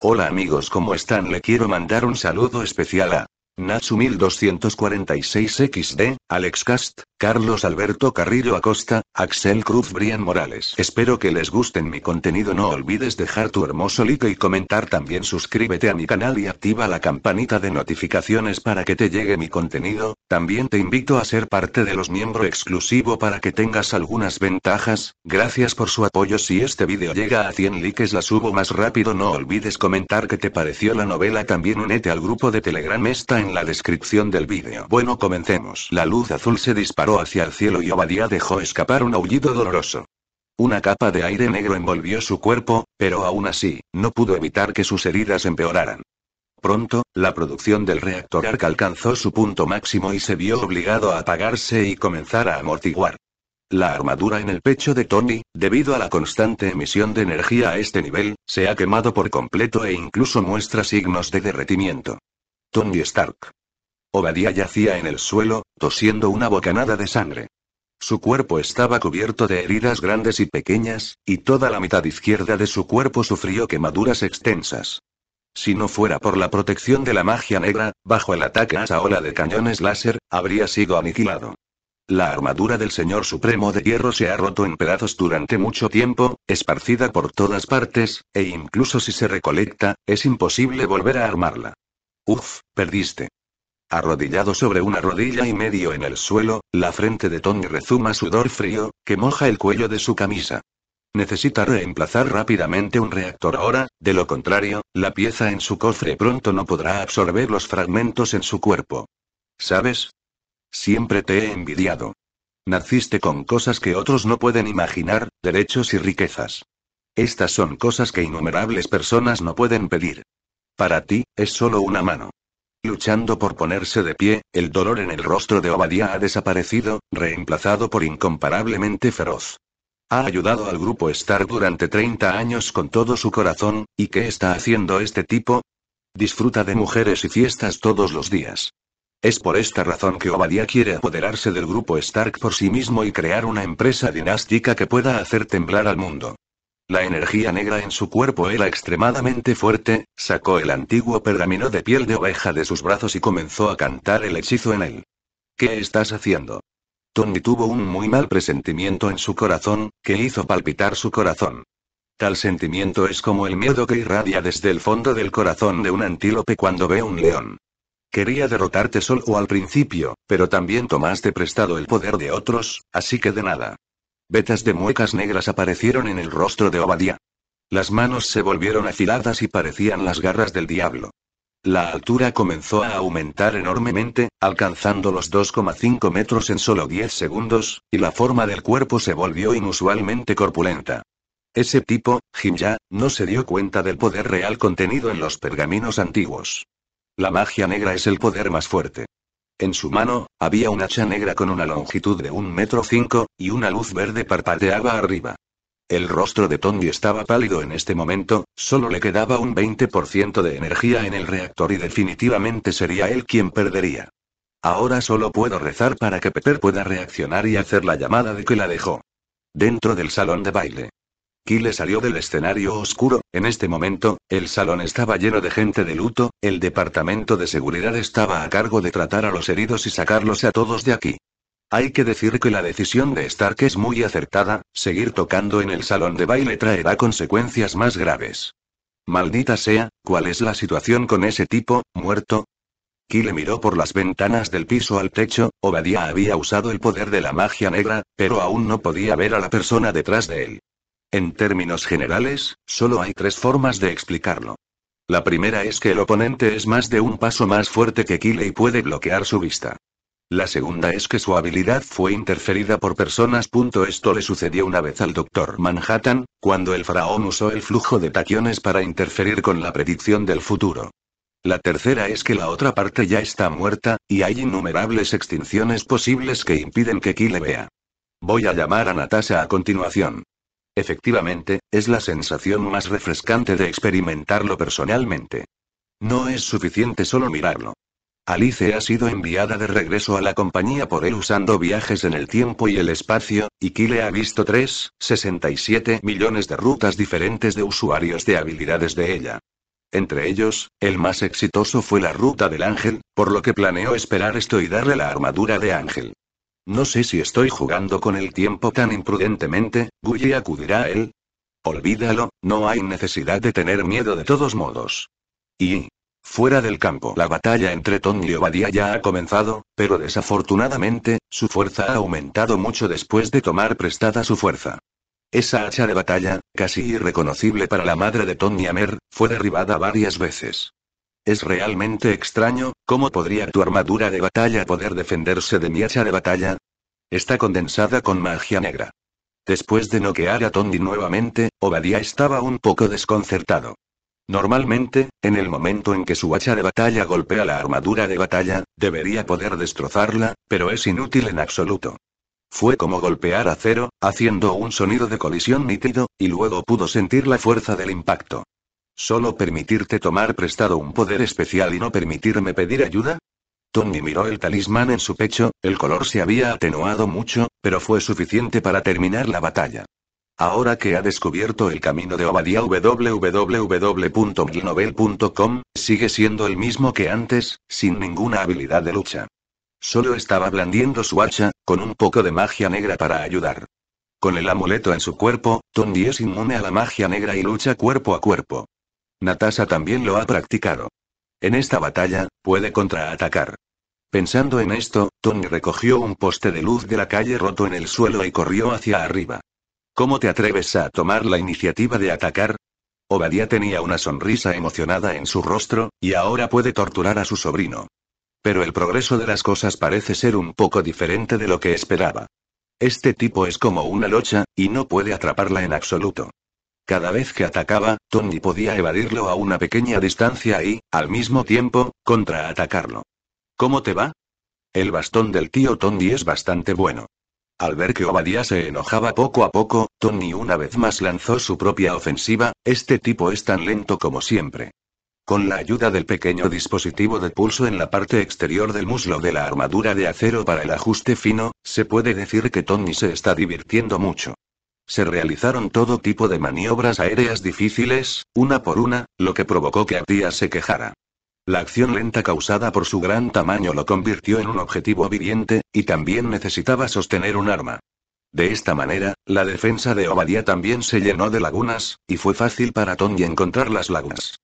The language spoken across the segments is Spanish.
Hola amigos, ¿cómo están? Le quiero mandar un saludo especial a Natsu 1246 XD, Alex Cast, Carlos Alberto Carrillo Acosta, Axel Cruz Brian Morales. Espero que les gusten mi contenido. No olvides dejar tu hermoso like y comentar también. Suscríbete a mi canal y activa la campanita de notificaciones para que te llegue mi contenido. También te invito a ser parte de los miembros exclusivo para que tengas algunas ventajas. Gracias por su apoyo. Si este video llega a 100 likes la subo más rápido. No olvides comentar que te pareció la novela. También únete al grupo de Telegram. Esta en la descripción del vídeo. Bueno, comencemos. La luz azul se disparó hacia el cielo y Obadiah dejó escapar un aullido doloroso. Una capa de aire negro envolvió su cuerpo, pero aún así, no pudo evitar que sus heridas empeoraran. Pronto, la producción del reactor ARC alcanzó su punto máximo y se vio obligado a apagarse y comenzar a amortiguar. La armadura en el pecho de Tony, debido a la constante emisión de energía a este nivel, se ha quemado por completo e incluso muestra signos de derretimiento. Tony Stark. Obadiah yacía en el suelo, tosiendo una bocanada de sangre. Su cuerpo estaba cubierto de heridas grandes y pequeñas, y toda la mitad izquierda de su cuerpo sufrió quemaduras extensas. Si no fuera por la protección de la magia negra, bajo el ataque a esa ola de cañones láser, habría sido aniquilado. La armadura del Señor Supremo de Hierro se ha roto en pedazos durante mucho tiempo, esparcida por todas partes, e incluso si se recolecta, es imposible volver a armarla. Uf, perdiste. Arrodillado sobre una rodilla y medio en el suelo, la frente de Tony rezuma sudor frío, que moja el cuello de su camisa. Necesita reemplazar rápidamente un reactor ahora, de lo contrario, la pieza en su cofre pronto no podrá absorber los fragmentos en su cuerpo. ¿Sabes? Siempre te he envidiado. Naciste con cosas que otros no pueden imaginar, derechos y riquezas. Estas son cosas que innumerables personas no pueden pedir. Para ti, es solo una mano. Luchando por ponerse de pie, el dolor en el rostro de Obadiah ha desaparecido, reemplazado por incomparablemente feroz. Ha ayudado al grupo Stark durante 30 años con todo su corazón, ¿y qué está haciendo este tipo? Disfruta de mujeres y fiestas todos los días. Es por esta razón que Obadiah quiere apoderarse del grupo Stark por sí mismo y crear una empresa dinástica que pueda hacer temblar al mundo. La energía negra en su cuerpo era extremadamente fuerte, sacó el antiguo pergamino de piel de oveja de sus brazos y comenzó a cantar el hechizo en él. ¿Qué estás haciendo? Tony tuvo un muy mal presentimiento en su corazón, que hizo palpitar su corazón. Tal sentimiento es como el miedo que irradia desde el fondo del corazón de un antílope cuando ve un león. Quería derrotarte solo al principio, pero también tomaste prestado el poder de otros, así que de nada. Vetas de muecas negras aparecieron en el rostro de Obadía. Las manos se volvieron afiladas y parecían las garras del diablo. La altura comenzó a aumentar enormemente, alcanzando los 2,5 metros en solo 10 segundos, y la forma del cuerpo se volvió inusualmente corpulenta. Ese tipo, Jim no se dio cuenta del poder real contenido en los pergaminos antiguos. La magia negra es el poder más fuerte. En su mano, había un hacha negra con una longitud de un metro cinco, y una luz verde parpadeaba arriba. El rostro de Tony estaba pálido en este momento, solo le quedaba un 20% de energía en el reactor y definitivamente sería él quien perdería. Ahora solo puedo rezar para que Pepper pueda reaccionar y hacer la llamada de que la dejó. Dentro del salón de baile. Kyle salió del escenario oscuro, en este momento, el salón estaba lleno de gente de luto, el departamento de seguridad estaba a cargo de tratar a los heridos y sacarlos a todos de aquí. Hay que decir que la decisión de Stark es muy acertada, seguir tocando en el salón de baile traerá consecuencias más graves. Maldita sea, ¿cuál es la situación con ese tipo, muerto? Kyle miró por las ventanas del piso al techo, Obadiah había usado el poder de la magia negra, pero aún no podía ver a la persona detrás de él. En términos generales, solo hay tres formas de explicarlo. La primera es que el oponente es más de un paso más fuerte que Kyle y puede bloquear su vista. La segunda es que su habilidad fue interferida por personas. Esto le sucedió una vez al Dr. Manhattan, cuando el faraón usó el flujo de taquiones para interferir con la predicción del futuro. La tercera es que la otra parte ya está muerta, y hay innumerables extinciones posibles que impiden que Kyle vea. Voy a llamar a Natasha a continuación. Efectivamente, es la sensación más refrescante de experimentarlo personalmente. No es suficiente solo mirarlo. Alice ha sido enviada de regreso a la compañía por él usando viajes en el tiempo y el espacio, y Kyle ha visto 3,67 millones de rutas diferentes de usuarios de habilidades de ella. Entre ellos, el más exitoso fue la ruta del ángel, por lo que planeó esperar esto y darle la armadura de ángel. No sé si estoy jugando con el tiempo tan imprudentemente, guy acudirá a él. Olvídalo, no hay necesidad de tener miedo de todos modos. Y... Fuera del campo, la batalla entre Tony y Obadia ya ha comenzado, pero desafortunadamente, su fuerza ha aumentado mucho después de tomar prestada su fuerza. Esa hacha de batalla, casi irreconocible para la madre de Tony Amer, fue derribada varias veces. Es realmente extraño, ¿cómo podría tu armadura de batalla poder defenderse de mi hacha de batalla? Está condensada con magia negra. Después de noquear a Tondi nuevamente, Obadiah estaba un poco desconcertado. Normalmente, en el momento en que su hacha de batalla golpea la armadura de batalla, debería poder destrozarla, pero es inútil en absoluto. Fue como golpear a cero, haciendo un sonido de colisión nítido, y luego pudo sentir la fuerza del impacto. ¿Solo permitirte tomar prestado un poder especial y no permitirme pedir ayuda? Tony miró el talismán en su pecho, el color se había atenuado mucho, pero fue suficiente para terminar la batalla. Ahora que ha descubierto el camino de Obadiah www.milnovel.com sigue siendo el mismo que antes, sin ninguna habilidad de lucha. Solo estaba blandiendo su hacha, con un poco de magia negra para ayudar. Con el amuleto en su cuerpo, Tony es inmune a la magia negra y lucha cuerpo a cuerpo. Natasha también lo ha practicado. En esta batalla, puede contraatacar. Pensando en esto, Tony recogió un poste de luz de la calle roto en el suelo y corrió hacia arriba. ¿Cómo te atreves a tomar la iniciativa de atacar? Obadiah tenía una sonrisa emocionada en su rostro, y ahora puede torturar a su sobrino. Pero el progreso de las cosas parece ser un poco diferente de lo que esperaba. Este tipo es como una locha, y no puede atraparla en absoluto. Cada vez que atacaba, Tony podía evadirlo a una pequeña distancia y, al mismo tiempo, contraatacarlo. ¿Cómo te va? El bastón del tío Tony es bastante bueno. Al ver que Obadiah se enojaba poco a poco, Tony una vez más lanzó su propia ofensiva, este tipo es tan lento como siempre. Con la ayuda del pequeño dispositivo de pulso en la parte exterior del muslo de la armadura de acero para el ajuste fino, se puede decir que Tony se está divirtiendo mucho. Se realizaron todo tipo de maniobras aéreas difíciles, una por una, lo que provocó que Abdías se quejara. La acción lenta causada por su gran tamaño lo convirtió en un objetivo viviente, y también necesitaba sostener un arma. De esta manera, la defensa de Obadia también se llenó de lagunas, y fue fácil para Tony encontrar las lagunas.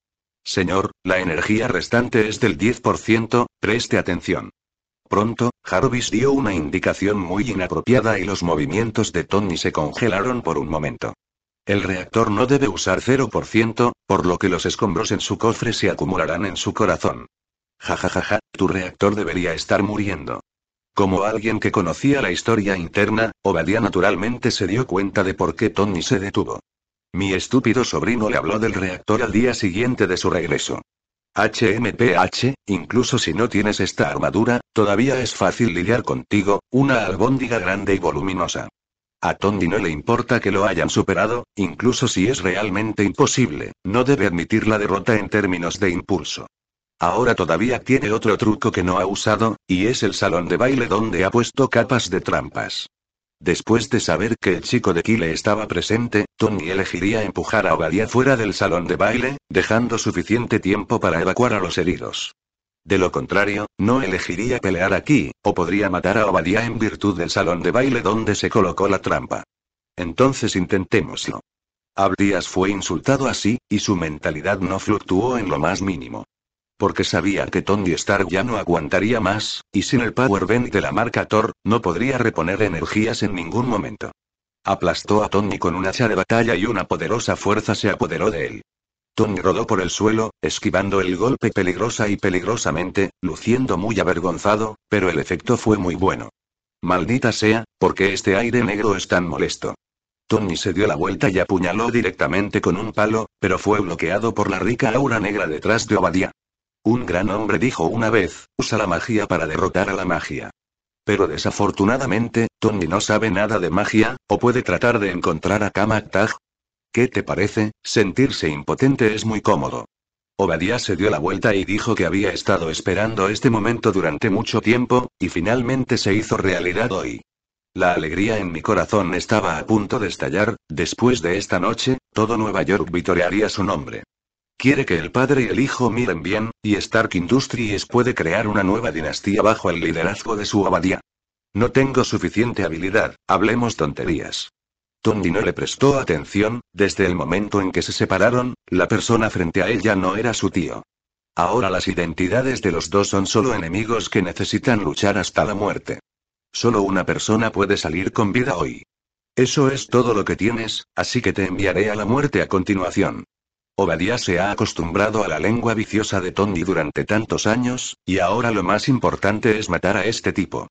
Señor, la energía restante es del 10%, preste atención. Pronto, Jarvis dio una indicación muy inapropiada y los movimientos de Tony se congelaron por un momento. El reactor no debe usar 0%, por lo que los escombros en su cofre se acumularán en su corazón. Jajajaja, ja, ja, ja, tu reactor debería estar muriendo. Como alguien que conocía la historia interna, Obadiah naturalmente se dio cuenta de por qué Tony se detuvo. Mi estúpido sobrino le habló del reactor al día siguiente de su regreso. HMPH, incluso si no tienes esta armadura, todavía es fácil lidiar contigo, una albóndiga grande y voluminosa. A Tondi no le importa que lo hayan superado, incluso si es realmente imposible, no debe admitir la derrota en términos de impulso. Ahora todavía tiene otro truco que no ha usado, y es el salón de baile donde ha puesto capas de trampas. Después de saber que el chico de Kyle estaba presente, Tony elegiría empujar a Obadiah fuera del salón de baile, dejando suficiente tiempo para evacuar a los heridos. De lo contrario, no elegiría pelear aquí, o podría matar a Obadiah en virtud del salón de baile donde se colocó la trampa. Entonces intentémoslo. Abdias fue insultado así, y su mentalidad no fluctuó en lo más mínimo porque sabía que Tony Stark ya no aguantaría más, y sin el Power Bank de la marca Thor, no podría reponer energías en ningún momento. Aplastó a Tony con un hacha de batalla y una poderosa fuerza se apoderó de él. Tony rodó por el suelo, esquivando el golpe peligrosa y peligrosamente, luciendo muy avergonzado, pero el efecto fue muy bueno. Maldita sea, porque este aire negro es tan molesto. Tony se dio la vuelta y apuñaló directamente con un palo, pero fue bloqueado por la rica aura negra detrás de Obadiah. Un gran hombre dijo una vez, usa la magia para derrotar a la magia. Pero desafortunadamente, Tony no sabe nada de magia, o puede tratar de encontrar a Kamak Taj. ¿Qué te parece? Sentirse impotente es muy cómodo. Obadiah se dio la vuelta y dijo que había estado esperando este momento durante mucho tiempo, y finalmente se hizo realidad hoy. La alegría en mi corazón estaba a punto de estallar, después de esta noche, todo Nueva York vitorearía su nombre. Quiere que el padre y el hijo miren bien, y Stark Industries puede crear una nueva dinastía bajo el liderazgo de su abadía. No tengo suficiente habilidad, hablemos tonterías. Tony no le prestó atención, desde el momento en que se separaron, la persona frente a ella no era su tío. Ahora las identidades de los dos son solo enemigos que necesitan luchar hasta la muerte. Solo una persona puede salir con vida hoy. Eso es todo lo que tienes, así que te enviaré a la muerte a continuación. Obadiah se ha acostumbrado a la lengua viciosa de Tony durante tantos años, y ahora lo más importante es matar a este tipo.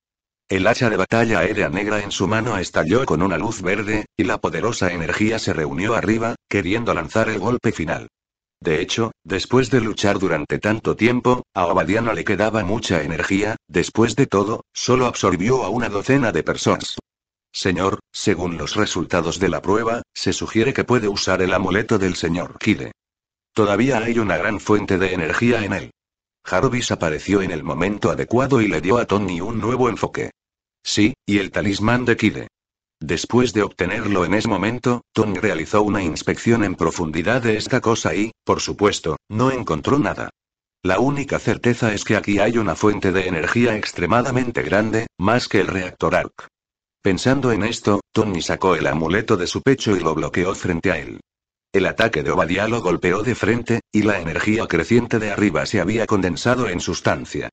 El hacha de batalla aérea negra en su mano estalló con una luz verde, y la poderosa energía se reunió arriba, queriendo lanzar el golpe final. De hecho, después de luchar durante tanto tiempo, a Obadiah no le quedaba mucha energía, después de todo, solo absorbió a una docena de personas. Señor, según los resultados de la prueba, se sugiere que puede usar el amuleto del señor Kide. Todavía hay una gran fuente de energía en él. Jarvis apareció en el momento adecuado y le dio a Tony un nuevo enfoque. Sí, y el talismán de Kide. Después de obtenerlo en ese momento, Tony realizó una inspección en profundidad de esta cosa y, por supuesto, no encontró nada. La única certeza es que aquí hay una fuente de energía extremadamente grande, más que el reactor ARC. Pensando en esto, Tony sacó el amuleto de su pecho y lo bloqueó frente a él. El ataque de Obadiah lo golpeó de frente, y la energía creciente de arriba se había condensado en sustancia.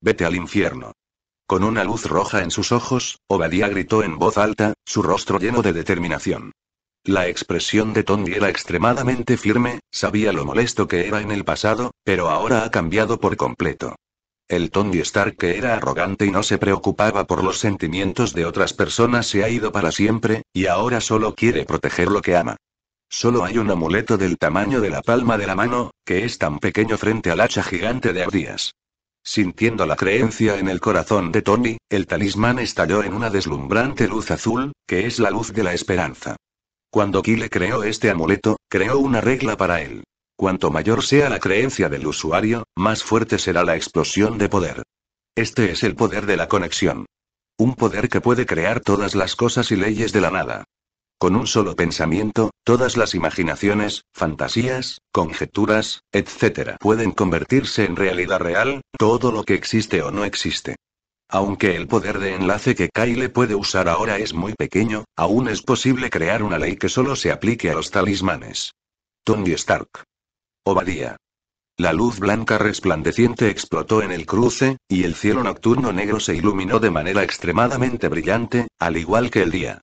Vete al infierno. Con una luz roja en sus ojos, Obadiah gritó en voz alta, su rostro lleno de determinación. La expresión de Tony era extremadamente firme, sabía lo molesto que era en el pasado, pero ahora ha cambiado por completo. El Tony Stark que era arrogante y no se preocupaba por los sentimientos de otras personas se ha ido para siempre, y ahora solo quiere proteger lo que ama. Solo hay un amuleto del tamaño de la palma de la mano, que es tan pequeño frente al hacha gigante de Abdias. Sintiendo la creencia en el corazón de Tony, el talismán estalló en una deslumbrante luz azul, que es la luz de la esperanza. Cuando Kyle creó este amuleto, creó una regla para él. Cuanto mayor sea la creencia del usuario, más fuerte será la explosión de poder. Este es el poder de la conexión. Un poder que puede crear todas las cosas y leyes de la nada. Con un solo pensamiento, todas las imaginaciones, fantasías, conjeturas, etc. pueden convertirse en realidad real, todo lo que existe o no existe. Aunque el poder de enlace que Kyle puede usar ahora es muy pequeño, aún es posible crear una ley que solo se aplique a los talismanes. Tony Stark. Obadía. La luz blanca resplandeciente explotó en el cruce, y el cielo nocturno negro se iluminó de manera extremadamente brillante, al igual que el día.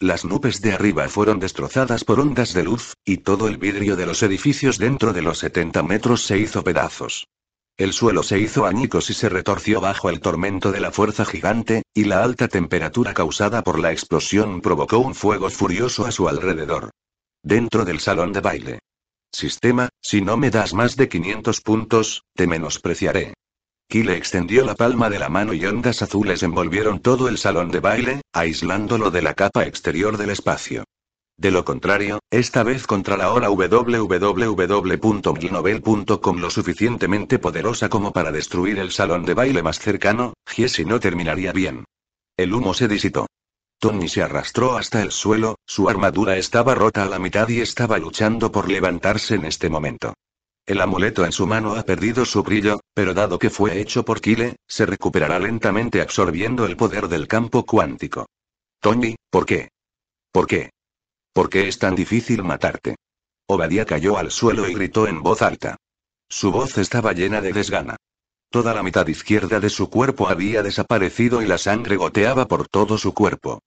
Las nubes de arriba fueron destrozadas por ondas de luz, y todo el vidrio de los edificios dentro de los 70 metros se hizo pedazos. El suelo se hizo añicos y se retorció bajo el tormento de la fuerza gigante, y la alta temperatura causada por la explosión provocó un fuego furioso a su alrededor. Dentro del salón de baile, Sistema, si no me das más de 500 puntos, te menospreciaré. Kyle extendió la palma de la mano y ondas azules envolvieron todo el salón de baile, aislándolo de la capa exterior del espacio. De lo contrario, esta vez contra la hora www.glinovel.com lo suficientemente poderosa como para destruir el salón de baile más cercano, Giesi no terminaría bien. El humo se disipó. Tony se arrastró hasta el suelo, su armadura estaba rota a la mitad y estaba luchando por levantarse en este momento. El amuleto en su mano ha perdido su brillo, pero dado que fue hecho por Kile, se recuperará lentamente absorbiendo el poder del campo cuántico. Tony, ¿por qué? ¿Por qué? ¿Por qué es tan difícil matarte? Obadiah cayó al suelo y gritó en voz alta. Su voz estaba llena de desgana. Toda la mitad izquierda de su cuerpo había desaparecido y la sangre goteaba por todo su cuerpo.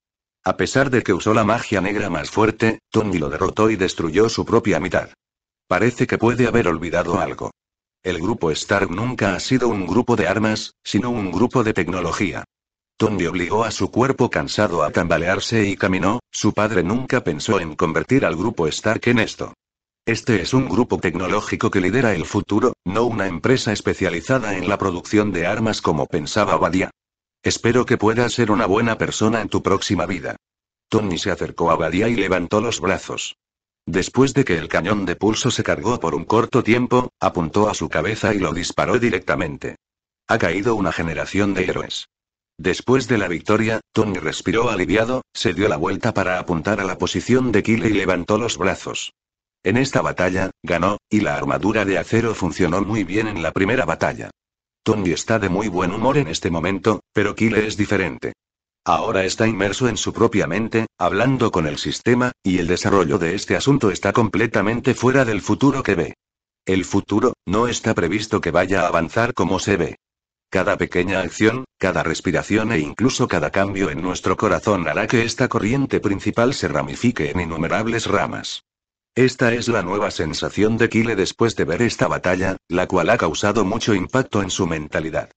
A pesar de que usó la magia negra más fuerte, Tony lo derrotó y destruyó su propia mitad. Parece que puede haber olvidado algo. El grupo Stark nunca ha sido un grupo de armas, sino un grupo de tecnología. Tony obligó a su cuerpo cansado a tambalearse y caminó, su padre nunca pensó en convertir al grupo Stark en esto. Este es un grupo tecnológico que lidera el futuro, no una empresa especializada en la producción de armas como pensaba Badia. Espero que puedas ser una buena persona en tu próxima vida. Tony se acercó a Badía y levantó los brazos. Después de que el cañón de pulso se cargó por un corto tiempo, apuntó a su cabeza y lo disparó directamente. Ha caído una generación de héroes. Después de la victoria, Tony respiró aliviado, se dio la vuelta para apuntar a la posición de Kyle y levantó los brazos. En esta batalla, ganó, y la armadura de acero funcionó muy bien en la primera batalla. Tony está de muy buen humor en este momento, pero Kyle es diferente. Ahora está inmerso en su propia mente, hablando con el sistema, y el desarrollo de este asunto está completamente fuera del futuro que ve. El futuro, no está previsto que vaya a avanzar como se ve. Cada pequeña acción, cada respiración e incluso cada cambio en nuestro corazón hará que esta corriente principal se ramifique en innumerables ramas. Esta es la nueva sensación de Kyle después de ver esta batalla, la cual ha causado mucho impacto en su mentalidad.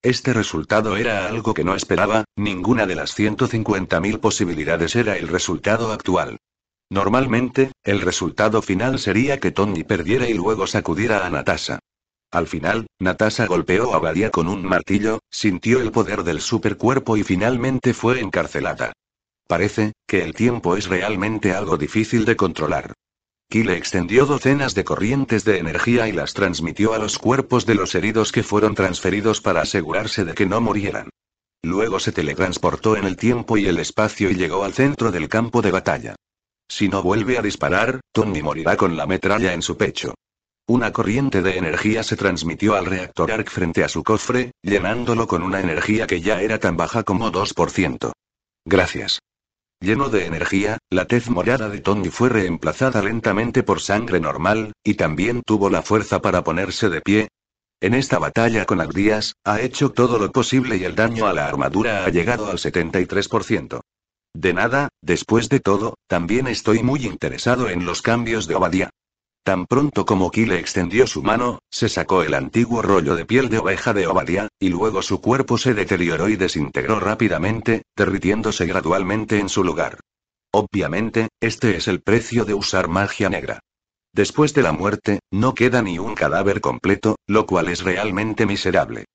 Este resultado era algo que no esperaba, ninguna de las 150.000 posibilidades era el resultado actual. Normalmente, el resultado final sería que Tony perdiera y luego sacudiera a Natasha. Al final, Natasha golpeó a Badia con un martillo, sintió el poder del supercuerpo y finalmente fue encarcelada. Parece que el tiempo es realmente algo difícil de controlar. Ki le extendió docenas de corrientes de energía y las transmitió a los cuerpos de los heridos que fueron transferidos para asegurarse de que no murieran. Luego se teletransportó en el tiempo y el espacio y llegó al centro del campo de batalla. Si no vuelve a disparar, Tony morirá con la metralla en su pecho. Una corriente de energía se transmitió al reactor ARC frente a su cofre, llenándolo con una energía que ya era tan baja como 2%. Gracias. Lleno de energía, la tez morada de Tony fue reemplazada lentamente por sangre normal, y también tuvo la fuerza para ponerse de pie. En esta batalla con Agrias, ha hecho todo lo posible y el daño a la armadura ha llegado al 73%. De nada, después de todo, también estoy muy interesado en los cambios de Obadiah. Tan pronto como Kyle extendió su mano, se sacó el antiguo rollo de piel de oveja de Ovadia y luego su cuerpo se deterioró y desintegró rápidamente, derritiéndose gradualmente en su lugar. Obviamente, este es el precio de usar magia negra. Después de la muerte, no queda ni un cadáver completo, lo cual es realmente miserable.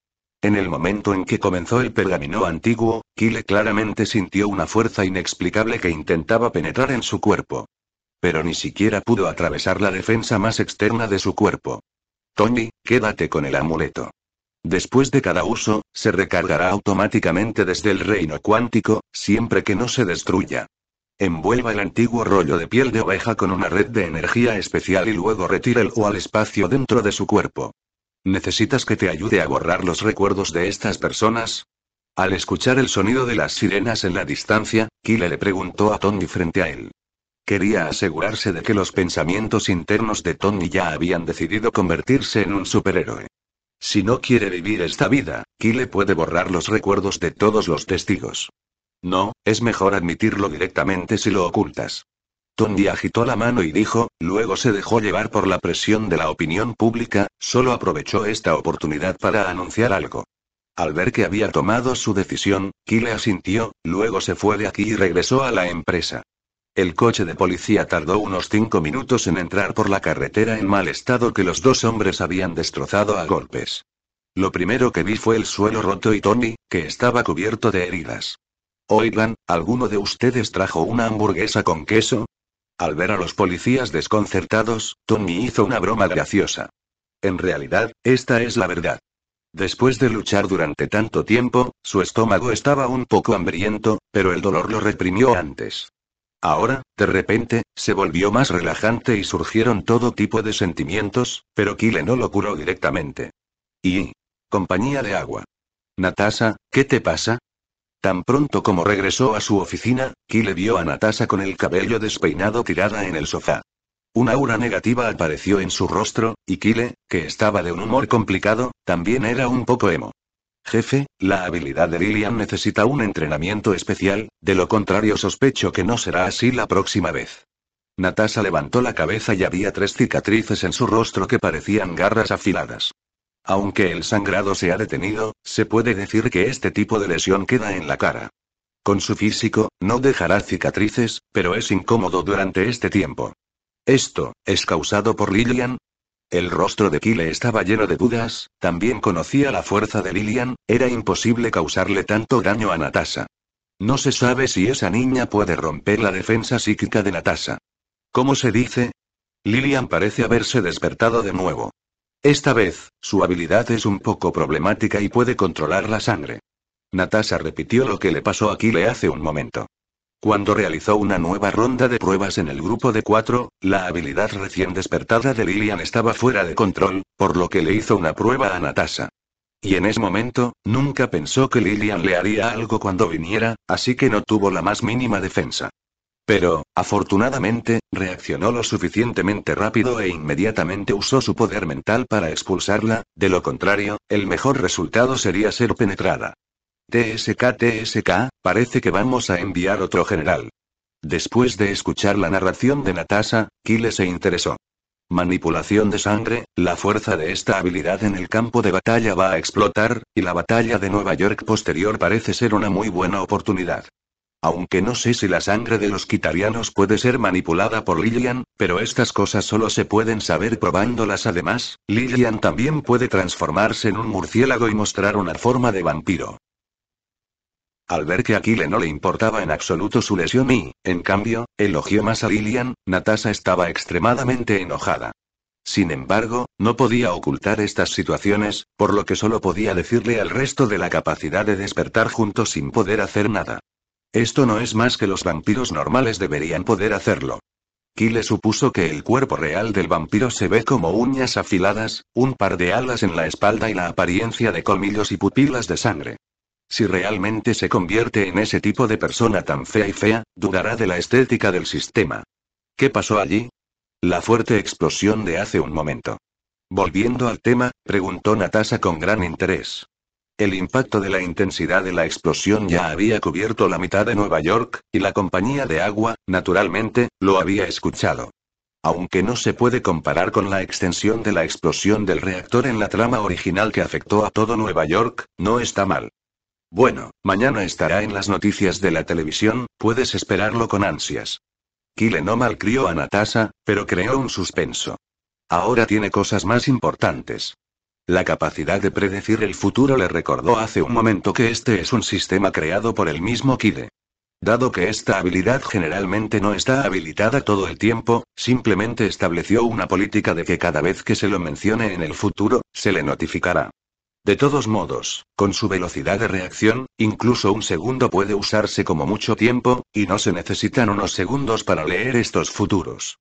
En el momento en que comenzó el pergamino antiguo, Kyle claramente sintió una fuerza inexplicable que intentaba penetrar en su cuerpo pero ni siquiera pudo atravesar la defensa más externa de su cuerpo. Tony, quédate con el amuleto. Después de cada uso, se recargará automáticamente desde el reino cuántico, siempre que no se destruya. Envuelva el antiguo rollo de piel de oveja con una red de energía especial y luego o al espacio dentro de su cuerpo. ¿Necesitas que te ayude a borrar los recuerdos de estas personas? Al escuchar el sonido de las sirenas en la distancia, Kyle le preguntó a Tony frente a él. Quería asegurarse de que los pensamientos internos de Tony ya habían decidido convertirse en un superhéroe. Si no quiere vivir esta vida, Kyle puede borrar los recuerdos de todos los testigos. No, es mejor admitirlo directamente si lo ocultas. Tony agitó la mano y dijo, luego se dejó llevar por la presión de la opinión pública, solo aprovechó esta oportunidad para anunciar algo. Al ver que había tomado su decisión, Kyle asintió, luego se fue de aquí y regresó a la empresa. El coche de policía tardó unos cinco minutos en entrar por la carretera en mal estado que los dos hombres habían destrozado a golpes. Lo primero que vi fue el suelo roto y Tony, que estaba cubierto de heridas. Oigan, ¿alguno de ustedes trajo una hamburguesa con queso? Al ver a los policías desconcertados, Tony hizo una broma graciosa. En realidad, esta es la verdad. Después de luchar durante tanto tiempo, su estómago estaba un poco hambriento, pero el dolor lo reprimió antes. Ahora, de repente, se volvió más relajante y surgieron todo tipo de sentimientos, pero Kyle no lo curó directamente. Y... compañía de agua. Natasa, ¿qué te pasa? Tan pronto como regresó a su oficina, Kyle vio a Natasa con el cabello despeinado tirada en el sofá. Una aura negativa apareció en su rostro, y Kyle, que estaba de un humor complicado, también era un poco emo. Jefe, la habilidad de Lillian necesita un entrenamiento especial, de lo contrario sospecho que no será así la próxima vez. Natasha levantó la cabeza y había tres cicatrices en su rostro que parecían garras afiladas. Aunque el sangrado se ha detenido, se puede decir que este tipo de lesión queda en la cara. Con su físico, no dejará cicatrices, pero es incómodo durante este tiempo. Esto, ¿es causado por Lillian? El rostro de Kyle estaba lleno de dudas, también conocía la fuerza de Lilian, era imposible causarle tanto daño a Natasha. No se sabe si esa niña puede romper la defensa psíquica de Natasha. ¿Cómo se dice? Lilian parece haberse despertado de nuevo. Esta vez, su habilidad es un poco problemática y puede controlar la sangre. Natasha repitió lo que le pasó a Kyle hace un momento. Cuando realizó una nueva ronda de pruebas en el grupo de cuatro, la habilidad recién despertada de Lillian estaba fuera de control, por lo que le hizo una prueba a Natasha. Y en ese momento, nunca pensó que Lillian le haría algo cuando viniera, así que no tuvo la más mínima defensa. Pero, afortunadamente, reaccionó lo suficientemente rápido e inmediatamente usó su poder mental para expulsarla, de lo contrario, el mejor resultado sería ser penetrada. TSK TSK, parece que vamos a enviar otro general. Después de escuchar la narración de Natasha, Kyle se interesó. Manipulación de sangre, la fuerza de esta habilidad en el campo de batalla va a explotar, y la batalla de Nueva York posterior parece ser una muy buena oportunidad. Aunque no sé si la sangre de los quitarianos puede ser manipulada por Lillian, pero estas cosas solo se pueden saber probándolas. Además, Lillian también puede transformarse en un murciélago y mostrar una forma de vampiro. Al ver que a Aquile no le importaba en absoluto su lesión y, en cambio, elogió más a Lilian, Natasha estaba extremadamente enojada. Sin embargo, no podía ocultar estas situaciones, por lo que solo podía decirle al resto de la capacidad de despertar juntos sin poder hacer nada. Esto no es más que los vampiros normales deberían poder hacerlo. Kyle supuso que el cuerpo real del vampiro se ve como uñas afiladas, un par de alas en la espalda y la apariencia de colmillos y pupilas de sangre. Si realmente se convierte en ese tipo de persona tan fea y fea, dudará de la estética del sistema. ¿Qué pasó allí? La fuerte explosión de hace un momento. Volviendo al tema, preguntó Natasha con gran interés. El impacto de la intensidad de la explosión ya había cubierto la mitad de Nueva York, y la compañía de agua, naturalmente, lo había escuchado. Aunque no se puede comparar con la extensión de la explosión del reactor en la trama original que afectó a todo Nueva York, no está mal. Bueno, mañana estará en las noticias de la televisión, puedes esperarlo con ansias. Kyle no malcrió a Natasha, pero creó un suspenso. Ahora tiene cosas más importantes. La capacidad de predecir el futuro le recordó hace un momento que este es un sistema creado por el mismo Kyle. Dado que esta habilidad generalmente no está habilitada todo el tiempo, simplemente estableció una política de que cada vez que se lo mencione en el futuro, se le notificará. De todos modos, con su velocidad de reacción, incluso un segundo puede usarse como mucho tiempo, y no se necesitan unos segundos para leer estos futuros.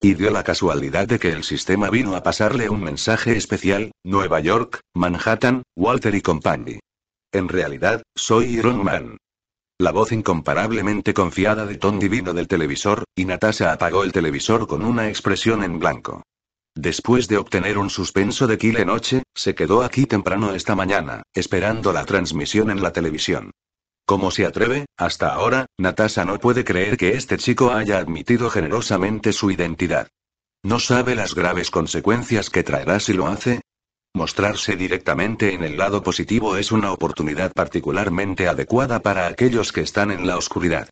Y dio la casualidad de que el sistema vino a pasarle un mensaje especial, Nueva York, Manhattan, Walter y Company. En realidad, soy Iron Man. La voz incomparablemente confiada de ton Divino del televisor, y Natasha apagó el televisor con una expresión en blanco. Después de obtener un suspenso de Kile Noche, se quedó aquí temprano esta mañana, esperando la transmisión en la televisión. Como se atreve? Hasta ahora, Natasha no puede creer que este chico haya admitido generosamente su identidad. No sabe las graves consecuencias que traerá si lo hace. Mostrarse directamente en el lado positivo es una oportunidad particularmente adecuada para aquellos que están en la oscuridad.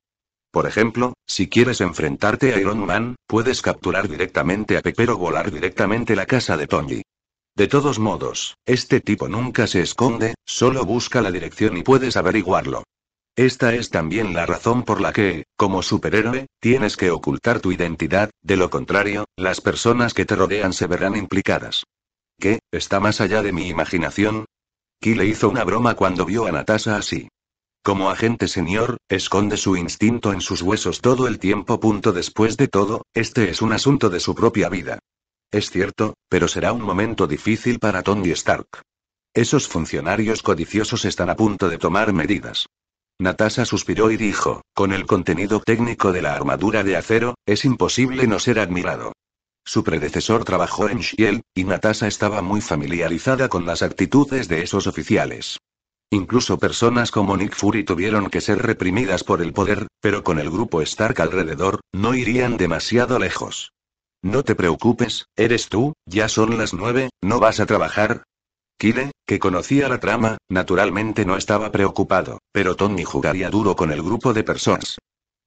Por ejemplo, si quieres enfrentarte a Iron Man, puedes capturar directamente a Pepper o volar directamente la casa de Tony. De todos modos, este tipo nunca se esconde, solo busca la dirección y puedes averiguarlo. Esta es también la razón por la que, como superhéroe, tienes que ocultar tu identidad, de lo contrario, las personas que te rodean se verán implicadas. ¿Qué? ¿Está más allá de mi imaginación? le hizo una broma cuando vio a Natasha así. Como agente señor, esconde su instinto en sus huesos todo el tiempo. Punto después de todo, este es un asunto de su propia vida. Es cierto, pero será un momento difícil para Tony Stark. Esos funcionarios codiciosos están a punto de tomar medidas. Natasha suspiró y dijo, con el contenido técnico de la armadura de acero, es imposible no ser admirado. Su predecesor trabajó en Shield, y Natasha estaba muy familiarizada con las actitudes de esos oficiales. Incluso personas como Nick Fury tuvieron que ser reprimidas por el poder, pero con el grupo Stark alrededor, no irían demasiado lejos. No te preocupes, eres tú, ya son las nueve, ¿no vas a trabajar? Kide, que conocía la trama, naturalmente no estaba preocupado, pero Tony jugaría duro con el grupo de personas.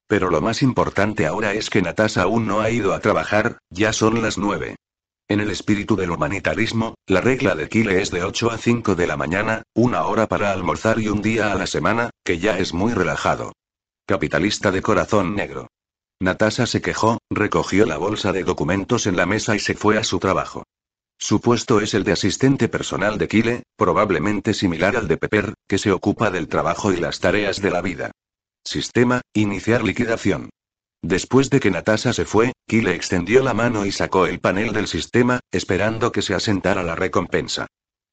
Pero lo más importante ahora es que Natasha aún no ha ido a trabajar, ya son las nueve. En el espíritu del humanitarismo, la regla de kyle es de 8 a 5 de la mañana, una hora para almorzar y un día a la semana, que ya es muy relajado. Capitalista de corazón negro. Natasha se quejó, recogió la bolsa de documentos en la mesa y se fue a su trabajo. Su puesto es el de asistente personal de Kile, probablemente similar al de Pepper, que se ocupa del trabajo y las tareas de la vida. Sistema, iniciar liquidación. Después de que Natasha se fue, Kyle extendió la mano y sacó el panel del sistema, esperando que se asentara la recompensa.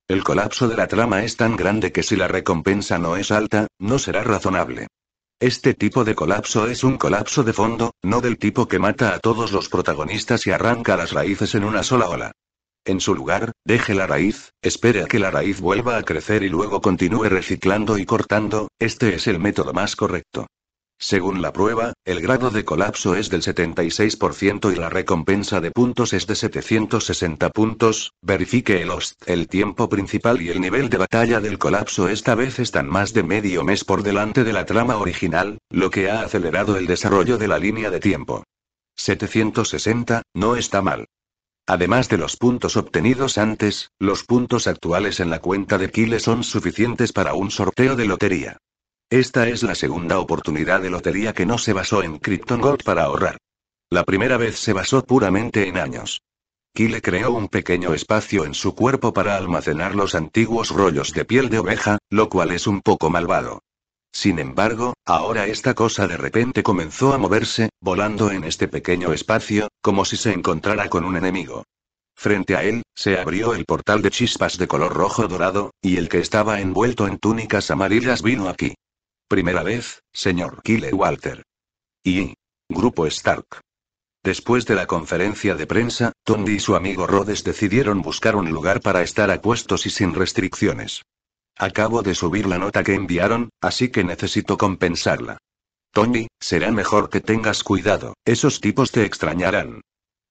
El colapso de la trama es tan grande que si la recompensa no es alta, no será razonable. Este tipo de colapso es un colapso de fondo, no del tipo que mata a todos los protagonistas y arranca las raíces en una sola ola. En su lugar, deje la raíz, espere a que la raíz vuelva a crecer y luego continúe reciclando y cortando, este es el método más correcto. Según la prueba, el grado de colapso es del 76% y la recompensa de puntos es de 760 puntos. Verifique el host. El tiempo principal y el nivel de batalla del colapso esta vez están más de medio mes por delante de la trama original, lo que ha acelerado el desarrollo de la línea de tiempo. 760, no está mal. Además de los puntos obtenidos antes, los puntos actuales en la cuenta de Kile son suficientes para un sorteo de lotería. Esta es la segunda oportunidad de lotería que no se basó en Krypton Gold para ahorrar. La primera vez se basó puramente en años. Kyle creó un pequeño espacio en su cuerpo para almacenar los antiguos rollos de piel de oveja, lo cual es un poco malvado. Sin embargo, ahora esta cosa de repente comenzó a moverse, volando en este pequeño espacio, como si se encontrara con un enemigo. Frente a él, se abrió el portal de chispas de color rojo dorado, y el que estaba envuelto en túnicas amarillas vino aquí. Primera vez, señor Walter. Y. Grupo Stark. Después de la conferencia de prensa, Tony y su amigo Rhodes decidieron buscar un lugar para estar a puestos y sin restricciones. Acabo de subir la nota que enviaron, así que necesito compensarla. Tony, será mejor que tengas cuidado, esos tipos te extrañarán.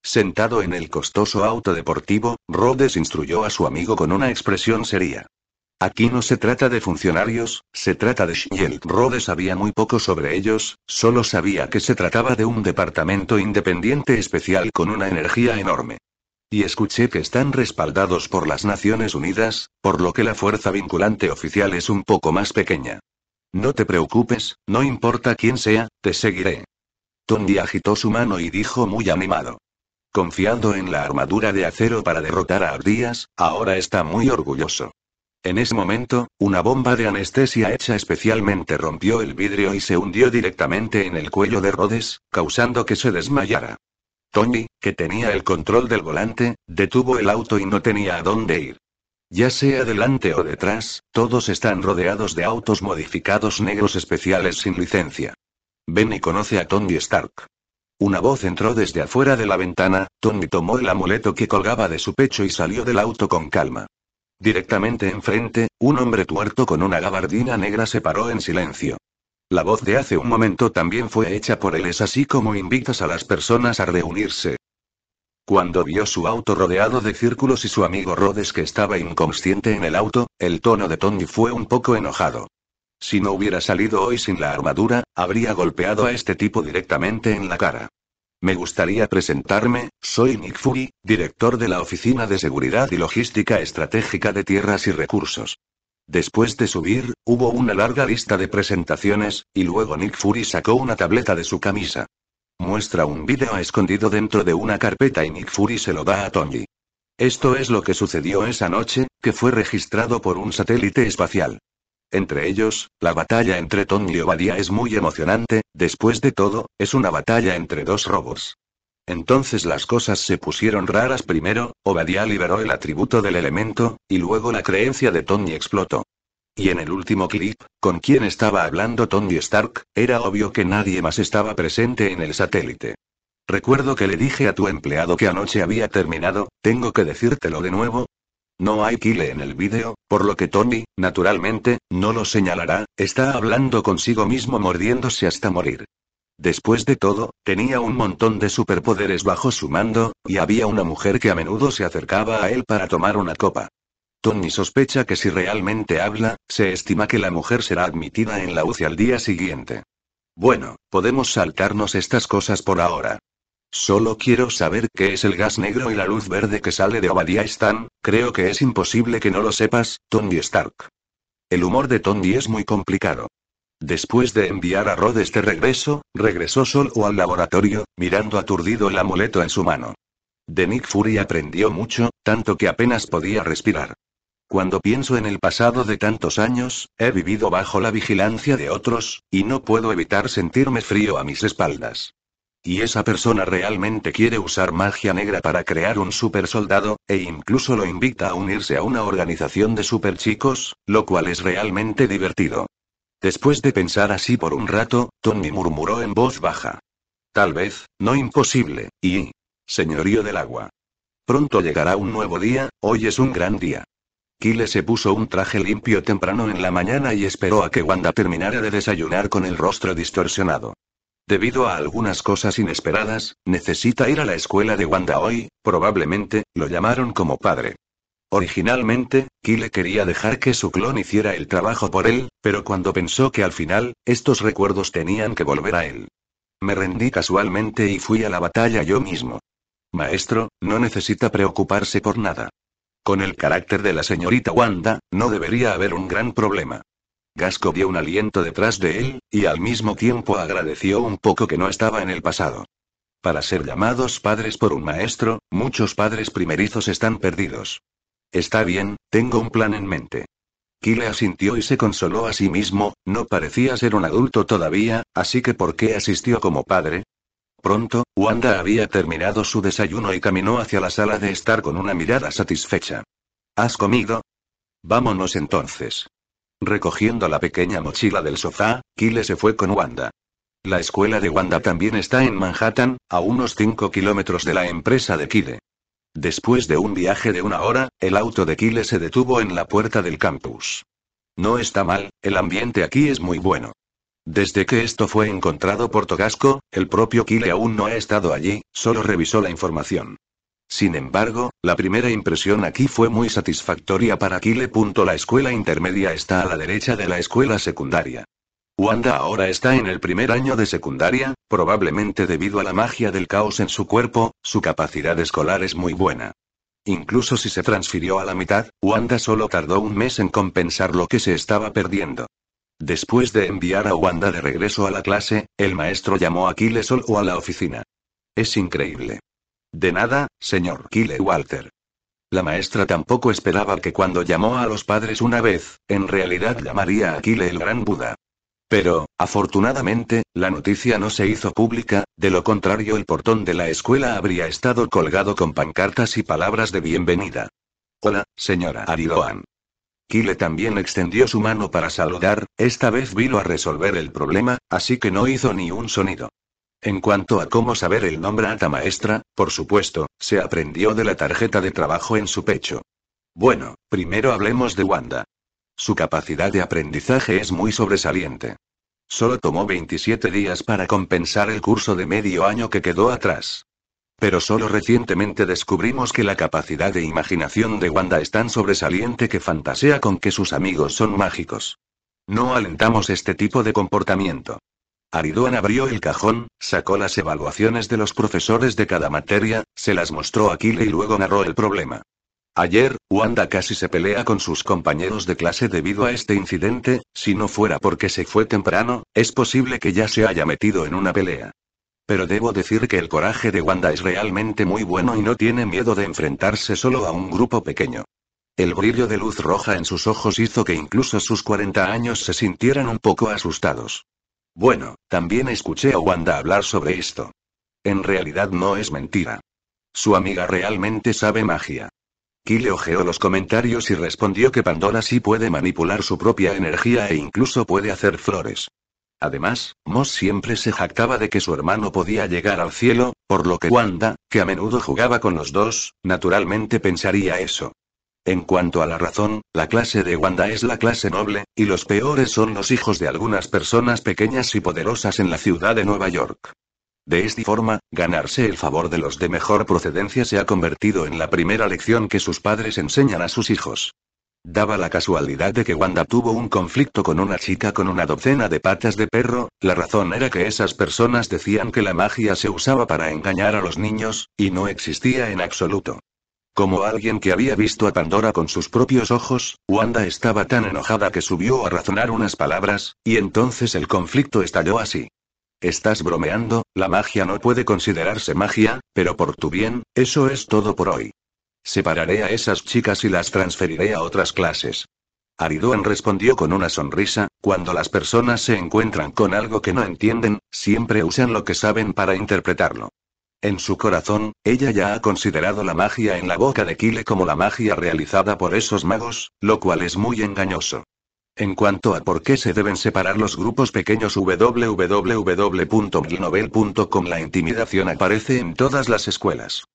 Sentado en el costoso auto deportivo, Rhodes instruyó a su amigo con una expresión seria. Aquí no se trata de funcionarios, se trata de Shield. Rode sabía muy poco sobre ellos, solo sabía que se trataba de un departamento independiente especial con una energía enorme. Y escuché que están respaldados por las Naciones Unidas, por lo que la fuerza vinculante oficial es un poco más pequeña. No te preocupes, no importa quién sea, te seguiré. Tondi agitó su mano y dijo muy animado. Confiando en la armadura de acero para derrotar a Ardías, ahora está muy orgulloso. En ese momento, una bomba de anestesia hecha especialmente rompió el vidrio y se hundió directamente en el cuello de Rhodes, causando que se desmayara. Tony, que tenía el control del volante, detuvo el auto y no tenía a dónde ir. Ya sea delante o detrás, todos están rodeados de autos modificados negros especiales sin licencia. Benny conoce a Tony Stark. Una voz entró desde afuera de la ventana, Tony tomó el amuleto que colgaba de su pecho y salió del auto con calma. Directamente enfrente, un hombre tuerto con una gabardina negra se paró en silencio. La voz de hace un momento también fue hecha por él, es así como invitas a las personas a reunirse. Cuando vio su auto rodeado de círculos y su amigo Rhodes que estaba inconsciente en el auto, el tono de Tony fue un poco enojado. Si no hubiera salido hoy sin la armadura, habría golpeado a este tipo directamente en la cara. Me gustaría presentarme, soy Nick Fury, director de la Oficina de Seguridad y Logística Estratégica de Tierras y Recursos. Después de subir, hubo una larga lista de presentaciones, y luego Nick Fury sacó una tableta de su camisa. Muestra un vídeo escondido dentro de una carpeta y Nick Fury se lo da a Tony. Esto es lo que sucedió esa noche, que fue registrado por un satélite espacial entre ellos, la batalla entre Tony y Obadiah es muy emocionante, después de todo, es una batalla entre dos robos. Entonces las cosas se pusieron raras primero, Obadiah liberó el atributo del elemento, y luego la creencia de Tony explotó. Y en el último clip, con quien estaba hablando Tony Stark, era obvio que nadie más estaba presente en el satélite. Recuerdo que le dije a tu empleado que anoche había terminado, tengo que decírtelo de nuevo, no hay Kyle en el vídeo, por lo que Tony, naturalmente, no lo señalará, está hablando consigo mismo mordiéndose hasta morir. Después de todo, tenía un montón de superpoderes bajo su mando, y había una mujer que a menudo se acercaba a él para tomar una copa. Tony sospecha que si realmente habla, se estima que la mujer será admitida en la UCI al día siguiente. Bueno, podemos saltarnos estas cosas por ahora. Solo quiero saber qué es el gas negro y la luz verde que sale de Obadiah Stan, creo que es imposible que no lo sepas, Tony Stark. El humor de Tony es muy complicado. Después de enviar a Rod este regreso, regresó solo al laboratorio, mirando aturdido el amuleto en su mano. De Nick Fury aprendió mucho, tanto que apenas podía respirar. Cuando pienso en el pasado de tantos años, he vivido bajo la vigilancia de otros, y no puedo evitar sentirme frío a mis espaldas. Y esa persona realmente quiere usar magia negra para crear un super soldado, e incluso lo invita a unirse a una organización de super chicos, lo cual es realmente divertido. Después de pensar así por un rato, Tony murmuró en voz baja. Tal vez, no imposible, y... Señorío del agua. Pronto llegará un nuevo día, hoy es un gran día. Kyle se puso un traje limpio temprano en la mañana y esperó a que Wanda terminara de desayunar con el rostro distorsionado. Debido a algunas cosas inesperadas, necesita ir a la escuela de Wanda hoy, probablemente, lo llamaron como padre. Originalmente, Kyle quería dejar que su clon hiciera el trabajo por él, pero cuando pensó que al final, estos recuerdos tenían que volver a él. Me rendí casualmente y fui a la batalla yo mismo. Maestro, no necesita preocuparse por nada. Con el carácter de la señorita Wanda, no debería haber un gran problema. Gasco vio un aliento detrás de él, y al mismo tiempo agradeció un poco que no estaba en el pasado. Para ser llamados padres por un maestro, muchos padres primerizos están perdidos. Está bien, tengo un plan en mente. Kile asintió y se consoló a sí mismo, no parecía ser un adulto todavía, así que ¿por qué asistió como padre? Pronto, Wanda había terminado su desayuno y caminó hacia la sala de estar con una mirada satisfecha. ¿Has comido? Vámonos entonces. Recogiendo la pequeña mochila del sofá, Kile se fue con Wanda. La escuela de Wanda también está en Manhattan, a unos 5 kilómetros de la empresa de Kile. Después de un viaje de una hora, el auto de Kile se detuvo en la puerta del campus. No está mal, el ambiente aquí es muy bueno. Desde que esto fue encontrado por Togasco, el propio Kile aún no ha estado allí, solo revisó la información. Sin embargo, la primera impresión aquí fue muy satisfactoria para Kyle. La escuela intermedia está a la derecha de la escuela secundaria. Wanda ahora está en el primer año de secundaria, probablemente debido a la magia del caos en su cuerpo, su capacidad escolar es muy buena. Incluso si se transfirió a la mitad, Wanda solo tardó un mes en compensar lo que se estaba perdiendo. Después de enviar a Wanda de regreso a la clase, el maestro llamó a Kyle Sol o a la oficina. Es increíble. De nada, señor Walter. La maestra tampoco esperaba que cuando llamó a los padres una vez, en realidad llamaría a Kile el gran Buda. Pero, afortunadamente, la noticia no se hizo pública, de lo contrario el portón de la escuela habría estado colgado con pancartas y palabras de bienvenida. Hola, señora Aridoan. Kile también extendió su mano para saludar, esta vez vino a resolver el problema, así que no hizo ni un sonido. En cuanto a cómo saber el nombre Ata Maestra, por supuesto, se aprendió de la tarjeta de trabajo en su pecho. Bueno, primero hablemos de Wanda. Su capacidad de aprendizaje es muy sobresaliente. Solo tomó 27 días para compensar el curso de medio año que quedó atrás. Pero solo recientemente descubrimos que la capacidad de imaginación de Wanda es tan sobresaliente que fantasea con que sus amigos son mágicos. No alentamos este tipo de comportamiento. Ariduan abrió el cajón, sacó las evaluaciones de los profesores de cada materia, se las mostró a Kyle y luego narró el problema. Ayer, Wanda casi se pelea con sus compañeros de clase debido a este incidente, si no fuera porque se fue temprano, es posible que ya se haya metido en una pelea. Pero debo decir que el coraje de Wanda es realmente muy bueno y no tiene miedo de enfrentarse solo a un grupo pequeño. El brillo de luz roja en sus ojos hizo que incluso sus 40 años se sintieran un poco asustados. Bueno, también escuché a Wanda hablar sobre esto. En realidad no es mentira. Su amiga realmente sabe magia. Kile ojeó los comentarios y respondió que Pandora sí puede manipular su propia energía e incluso puede hacer flores. Además, Moss siempre se jactaba de que su hermano podía llegar al cielo, por lo que Wanda, que a menudo jugaba con los dos, naturalmente pensaría eso. En cuanto a la razón, la clase de Wanda es la clase noble, y los peores son los hijos de algunas personas pequeñas y poderosas en la ciudad de Nueva York. De esta forma, ganarse el favor de los de mejor procedencia se ha convertido en la primera lección que sus padres enseñan a sus hijos. Daba la casualidad de que Wanda tuvo un conflicto con una chica con una docena de patas de perro, la razón era que esas personas decían que la magia se usaba para engañar a los niños, y no existía en absoluto. Como alguien que había visto a Pandora con sus propios ojos, Wanda estaba tan enojada que subió a razonar unas palabras, y entonces el conflicto estalló así. Estás bromeando, la magia no puede considerarse magia, pero por tu bien, eso es todo por hoy. Separaré a esas chicas y las transferiré a otras clases. Ariduan respondió con una sonrisa, cuando las personas se encuentran con algo que no entienden, siempre usan lo que saben para interpretarlo. En su corazón, ella ya ha considerado la magia en la boca de Kile como la magia realizada por esos magos, lo cual es muy engañoso. En cuanto a por qué se deben separar los grupos pequeños www.milnovel.com la intimidación aparece en todas las escuelas.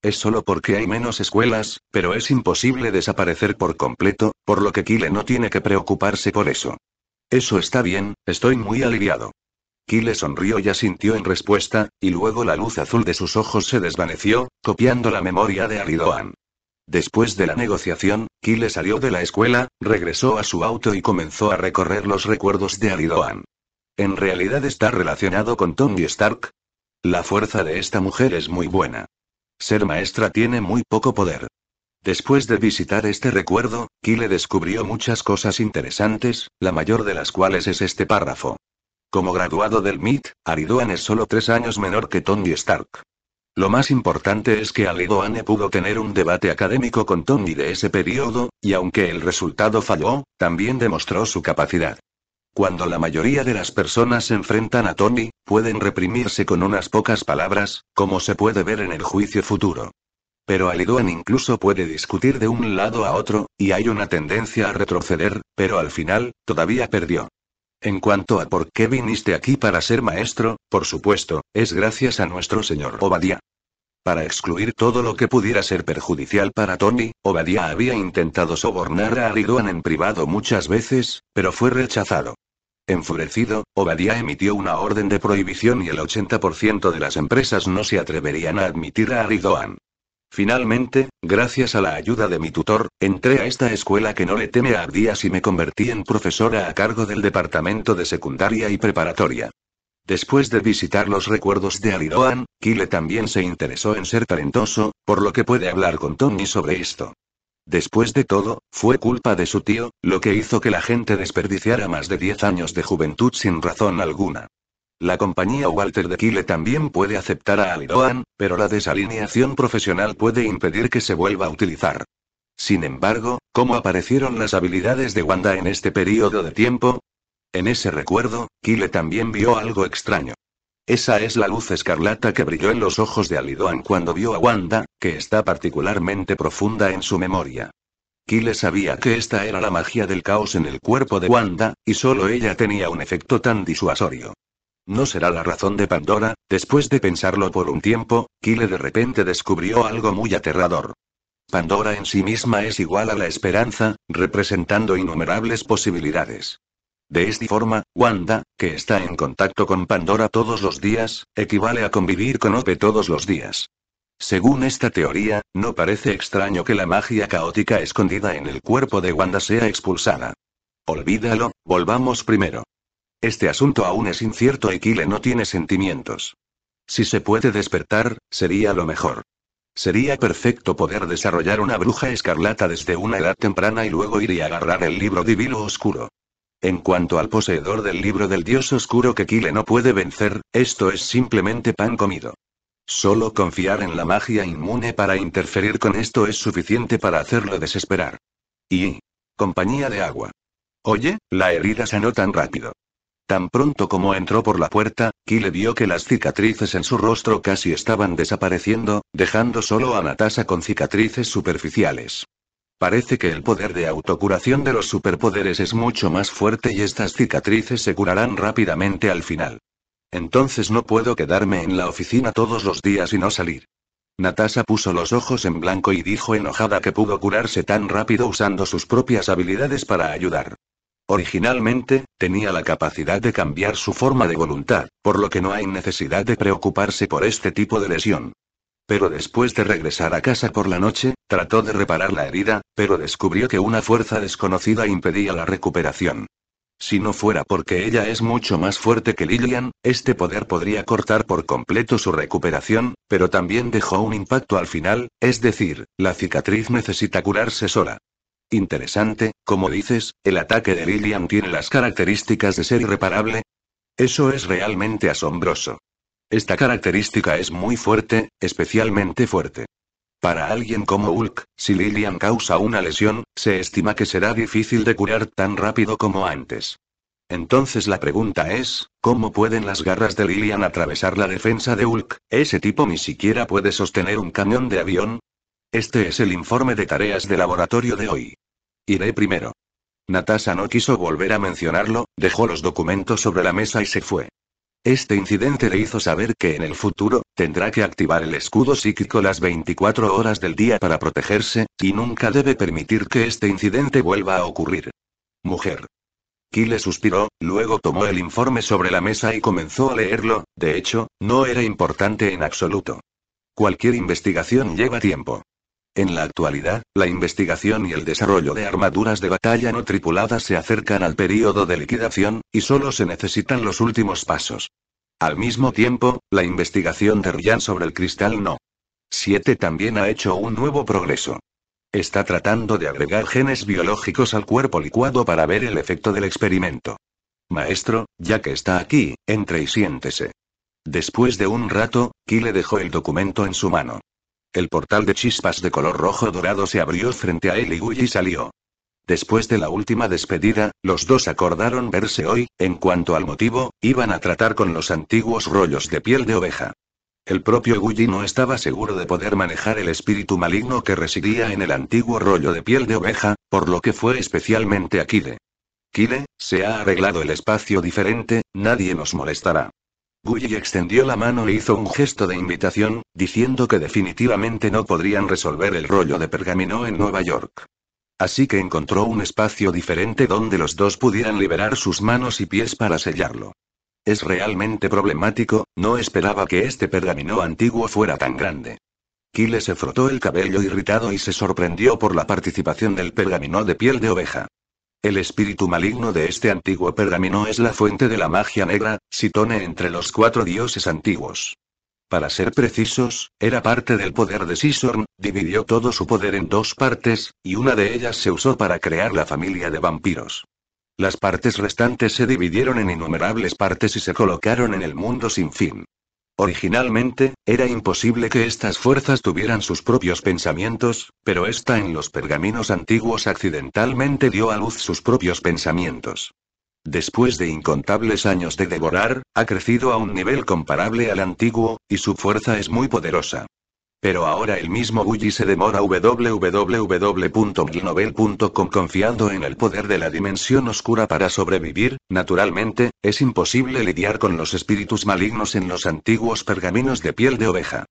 Es solo porque hay menos escuelas, pero es imposible desaparecer por completo, por lo que Kile no tiene que preocuparse por eso. Eso está bien, estoy muy aliviado. Kyle sonrió y asintió en respuesta, y luego la luz azul de sus ojos se desvaneció, copiando la memoria de Aridoan. Después de la negociación, Kyle salió de la escuela, regresó a su auto y comenzó a recorrer los recuerdos de Aridoan. ¿En realidad está relacionado con Tony Stark? La fuerza de esta mujer es muy buena. Ser maestra tiene muy poco poder. Después de visitar este recuerdo, Kyle descubrió muchas cosas interesantes, la mayor de las cuales es este párrafo. Como graduado del MIT, Ariduan es solo tres años menor que Tony Stark. Lo más importante es que Ariduan pudo tener un debate académico con Tony de ese periodo, y aunque el resultado falló, también demostró su capacidad. Cuando la mayoría de las personas se enfrentan a Tony, pueden reprimirse con unas pocas palabras, como se puede ver en el juicio futuro. Pero Alidoan incluso puede discutir de un lado a otro, y hay una tendencia a retroceder, pero al final, todavía perdió. En cuanto a por qué viniste aquí para ser maestro, por supuesto, es gracias a nuestro señor Obadiah. Para excluir todo lo que pudiera ser perjudicial para Tony, Obadiah había intentado sobornar a Aridoan en privado muchas veces, pero fue rechazado. Enfurecido, Obadiah emitió una orden de prohibición y el 80% de las empresas no se atreverían a admitir a Aridoan. Finalmente, gracias a la ayuda de mi tutor, entré a esta escuela que no le teme a ardías y me convertí en profesora a cargo del departamento de secundaria y preparatoria. Después de visitar los recuerdos de Aliroan, Kile también se interesó en ser talentoso, por lo que puede hablar con Tony sobre esto. Después de todo, fue culpa de su tío, lo que hizo que la gente desperdiciara más de 10 años de juventud sin razón alguna. La compañía Walter de Kile también puede aceptar a Alidoan, pero la desalineación profesional puede impedir que se vuelva a utilizar. Sin embargo, ¿cómo aparecieron las habilidades de Wanda en este periodo de tiempo? En ese recuerdo, Kile también vio algo extraño. Esa es la luz escarlata que brilló en los ojos de Alidoan cuando vio a Wanda, que está particularmente profunda en su memoria. Kile sabía que esta era la magia del caos en el cuerpo de Wanda, y solo ella tenía un efecto tan disuasorio. No será la razón de Pandora, después de pensarlo por un tiempo, Kyle de repente descubrió algo muy aterrador. Pandora en sí misma es igual a la esperanza, representando innumerables posibilidades. De esta forma, Wanda, que está en contacto con Pandora todos los días, equivale a convivir con Ope todos los días. Según esta teoría, no parece extraño que la magia caótica escondida en el cuerpo de Wanda sea expulsada. Olvídalo, volvamos primero. Este asunto aún es incierto y Kyle no tiene sentimientos. Si se puede despertar, sería lo mejor. Sería perfecto poder desarrollar una bruja escarlata desde una edad temprana y luego ir y agarrar el libro divino oscuro. En cuanto al poseedor del libro del dios oscuro que Kyle no puede vencer, esto es simplemente pan comido. Solo confiar en la magia inmune para interferir con esto es suficiente para hacerlo desesperar. Y... compañía de agua. Oye, la herida sanó tan rápido. Tan pronto como entró por la puerta, Kyle vio que las cicatrices en su rostro casi estaban desapareciendo, dejando solo a Natasha con cicatrices superficiales. Parece que el poder de autocuración de los superpoderes es mucho más fuerte y estas cicatrices se curarán rápidamente al final. Entonces no puedo quedarme en la oficina todos los días y no salir. Natasha puso los ojos en blanco y dijo enojada que pudo curarse tan rápido usando sus propias habilidades para ayudar. Originalmente, tenía la capacidad de cambiar su forma de voluntad, por lo que no hay necesidad de preocuparse por este tipo de lesión. Pero después de regresar a casa por la noche, trató de reparar la herida, pero descubrió que una fuerza desconocida impedía la recuperación. Si no fuera porque ella es mucho más fuerte que Lillian, este poder podría cortar por completo su recuperación, pero también dejó un impacto al final, es decir, la cicatriz necesita curarse sola. Interesante, como dices, el ataque de Lillian tiene las características de ser irreparable. Eso es realmente asombroso. Esta característica es muy fuerte, especialmente fuerte. Para alguien como Hulk, si Lillian causa una lesión, se estima que será difícil de curar tan rápido como antes. Entonces la pregunta es, ¿cómo pueden las garras de Lillian atravesar la defensa de Hulk? Ese tipo ni siquiera puede sostener un cañón de avión. Este es el informe de tareas de laboratorio de hoy. Iré primero. Natasha no quiso volver a mencionarlo, dejó los documentos sobre la mesa y se fue. Este incidente le hizo saber que en el futuro, tendrá que activar el escudo psíquico las 24 horas del día para protegerse, y nunca debe permitir que este incidente vuelva a ocurrir. Mujer. Kyle suspiró, luego tomó el informe sobre la mesa y comenzó a leerlo, de hecho, no era importante en absoluto. Cualquier investigación lleva tiempo. En la actualidad, la investigación y el desarrollo de armaduras de batalla no tripuladas se acercan al período de liquidación, y solo se necesitan los últimos pasos. Al mismo tiempo, la investigación de Ryan sobre el cristal no. 7 también ha hecho un nuevo progreso. Está tratando de agregar genes biológicos al cuerpo licuado para ver el efecto del experimento. Maestro, ya que está aquí, entre y siéntese. Después de un rato, le dejó el documento en su mano. El portal de chispas de color rojo dorado se abrió frente a él y Guji salió. Después de la última despedida, los dos acordaron verse hoy, en cuanto al motivo, iban a tratar con los antiguos rollos de piel de oveja. El propio Guji no estaba seguro de poder manejar el espíritu maligno que residía en el antiguo rollo de piel de oveja, por lo que fue especialmente a Kile. Kile, se ha arreglado el espacio diferente, nadie nos molestará. Gully extendió la mano e hizo un gesto de invitación, diciendo que definitivamente no podrían resolver el rollo de pergamino en Nueva York. Así que encontró un espacio diferente donde los dos pudieran liberar sus manos y pies para sellarlo. Es realmente problemático, no esperaba que este pergamino antiguo fuera tan grande. Kyle se frotó el cabello irritado y se sorprendió por la participación del pergamino de piel de oveja. El espíritu maligno de este antiguo pergamino es la fuente de la magia negra, Sitone entre los cuatro dioses antiguos. Para ser precisos, era parte del poder de Sisorn, dividió todo su poder en dos partes, y una de ellas se usó para crear la familia de vampiros. Las partes restantes se dividieron en innumerables partes y se colocaron en el mundo sin fin. Originalmente, era imposible que estas fuerzas tuvieran sus propios pensamientos, pero esta en los pergaminos antiguos accidentalmente dio a luz sus propios pensamientos. Después de incontables años de devorar, ha crecido a un nivel comparable al antiguo, y su fuerza es muy poderosa. Pero ahora el mismo Uji se demora www.glinovel.com confiando en el poder de la dimensión oscura para sobrevivir, naturalmente, es imposible lidiar con los espíritus malignos en los antiguos pergaminos de piel de oveja.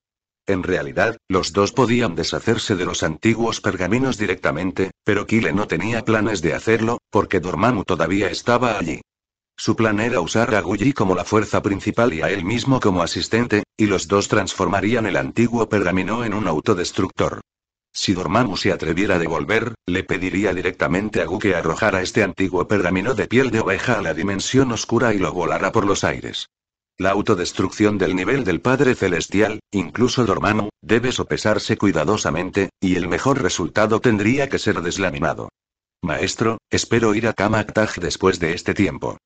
En realidad, los dos podían deshacerse de los antiguos pergaminos directamente, pero Kile no tenía planes de hacerlo, porque Dormammu todavía estaba allí. Su plan era usar a Guyi como la fuerza principal y a él mismo como asistente, y los dos transformarían el antiguo pergamino en un autodestructor. Si Dormammu se atreviera a devolver, le pediría directamente a Gu que arrojara este antiguo pergamino de piel de oveja a la dimensión oscura y lo volara por los aires. La autodestrucción del nivel del Padre Celestial, incluso Dormammu, debe sopesarse cuidadosamente, y el mejor resultado tendría que ser deslaminado. Maestro, espero ir a Kamaktaj después de este tiempo.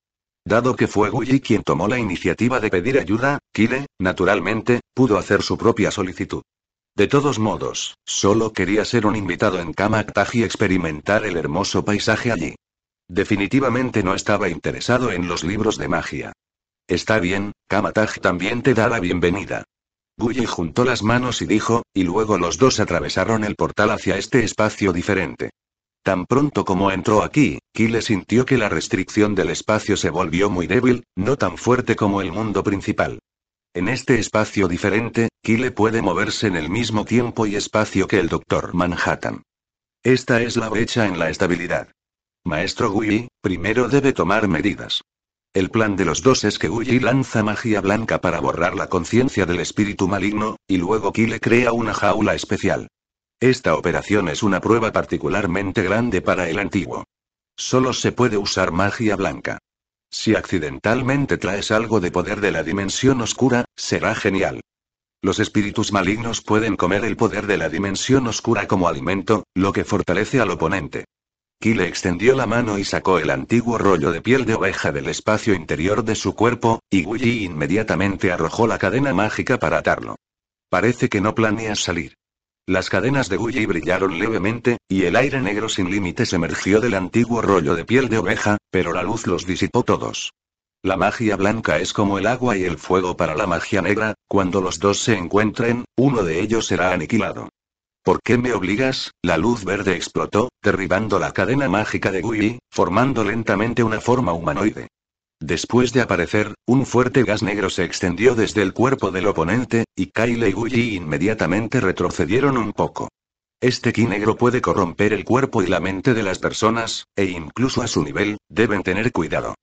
Dado que fue Guy quien tomó la iniciativa de pedir ayuda, Kile, naturalmente, pudo hacer su propia solicitud. De todos modos, solo quería ser un invitado en Kamaktaj y experimentar el hermoso paisaje allí. Definitivamente no estaba interesado en los libros de magia. Está bien, Kamataj también te da la bienvenida. Guy juntó las manos y dijo, y luego los dos atravesaron el portal hacia este espacio diferente. Tan pronto como entró aquí, Kyle sintió que la restricción del espacio se volvió muy débil, no tan fuerte como el mundo principal. En este espacio diferente, Kyle puede moverse en el mismo tiempo y espacio que el Doctor Manhattan. Esta es la brecha en la estabilidad. Maestro Gui, primero debe tomar medidas. El plan de los dos es que Gui lanza magia blanca para borrar la conciencia del espíritu maligno, y luego Kyle crea una jaula especial. Esta operación es una prueba particularmente grande para el antiguo. Solo se puede usar magia blanca. Si accidentalmente traes algo de poder de la dimensión oscura, será genial. Los espíritus malignos pueden comer el poder de la dimensión oscura como alimento, lo que fortalece al oponente. le extendió la mano y sacó el antiguo rollo de piel de oveja del espacio interior de su cuerpo, y Gui inmediatamente arrojó la cadena mágica para atarlo. Parece que no planeas salir. Las cadenas de Guyi brillaron levemente, y el aire negro sin límites emergió del antiguo rollo de piel de oveja, pero la luz los disipó todos. La magia blanca es como el agua y el fuego para la magia negra, cuando los dos se encuentren, uno de ellos será aniquilado. ¿Por qué me obligas? La luz verde explotó, derribando la cadena mágica de Guyi, formando lentamente una forma humanoide. Después de aparecer, un fuerte gas negro se extendió desde el cuerpo del oponente, y Kyle y Guji inmediatamente retrocedieron un poco. Este ki negro puede corromper el cuerpo y la mente de las personas, e incluso a su nivel, deben tener cuidado.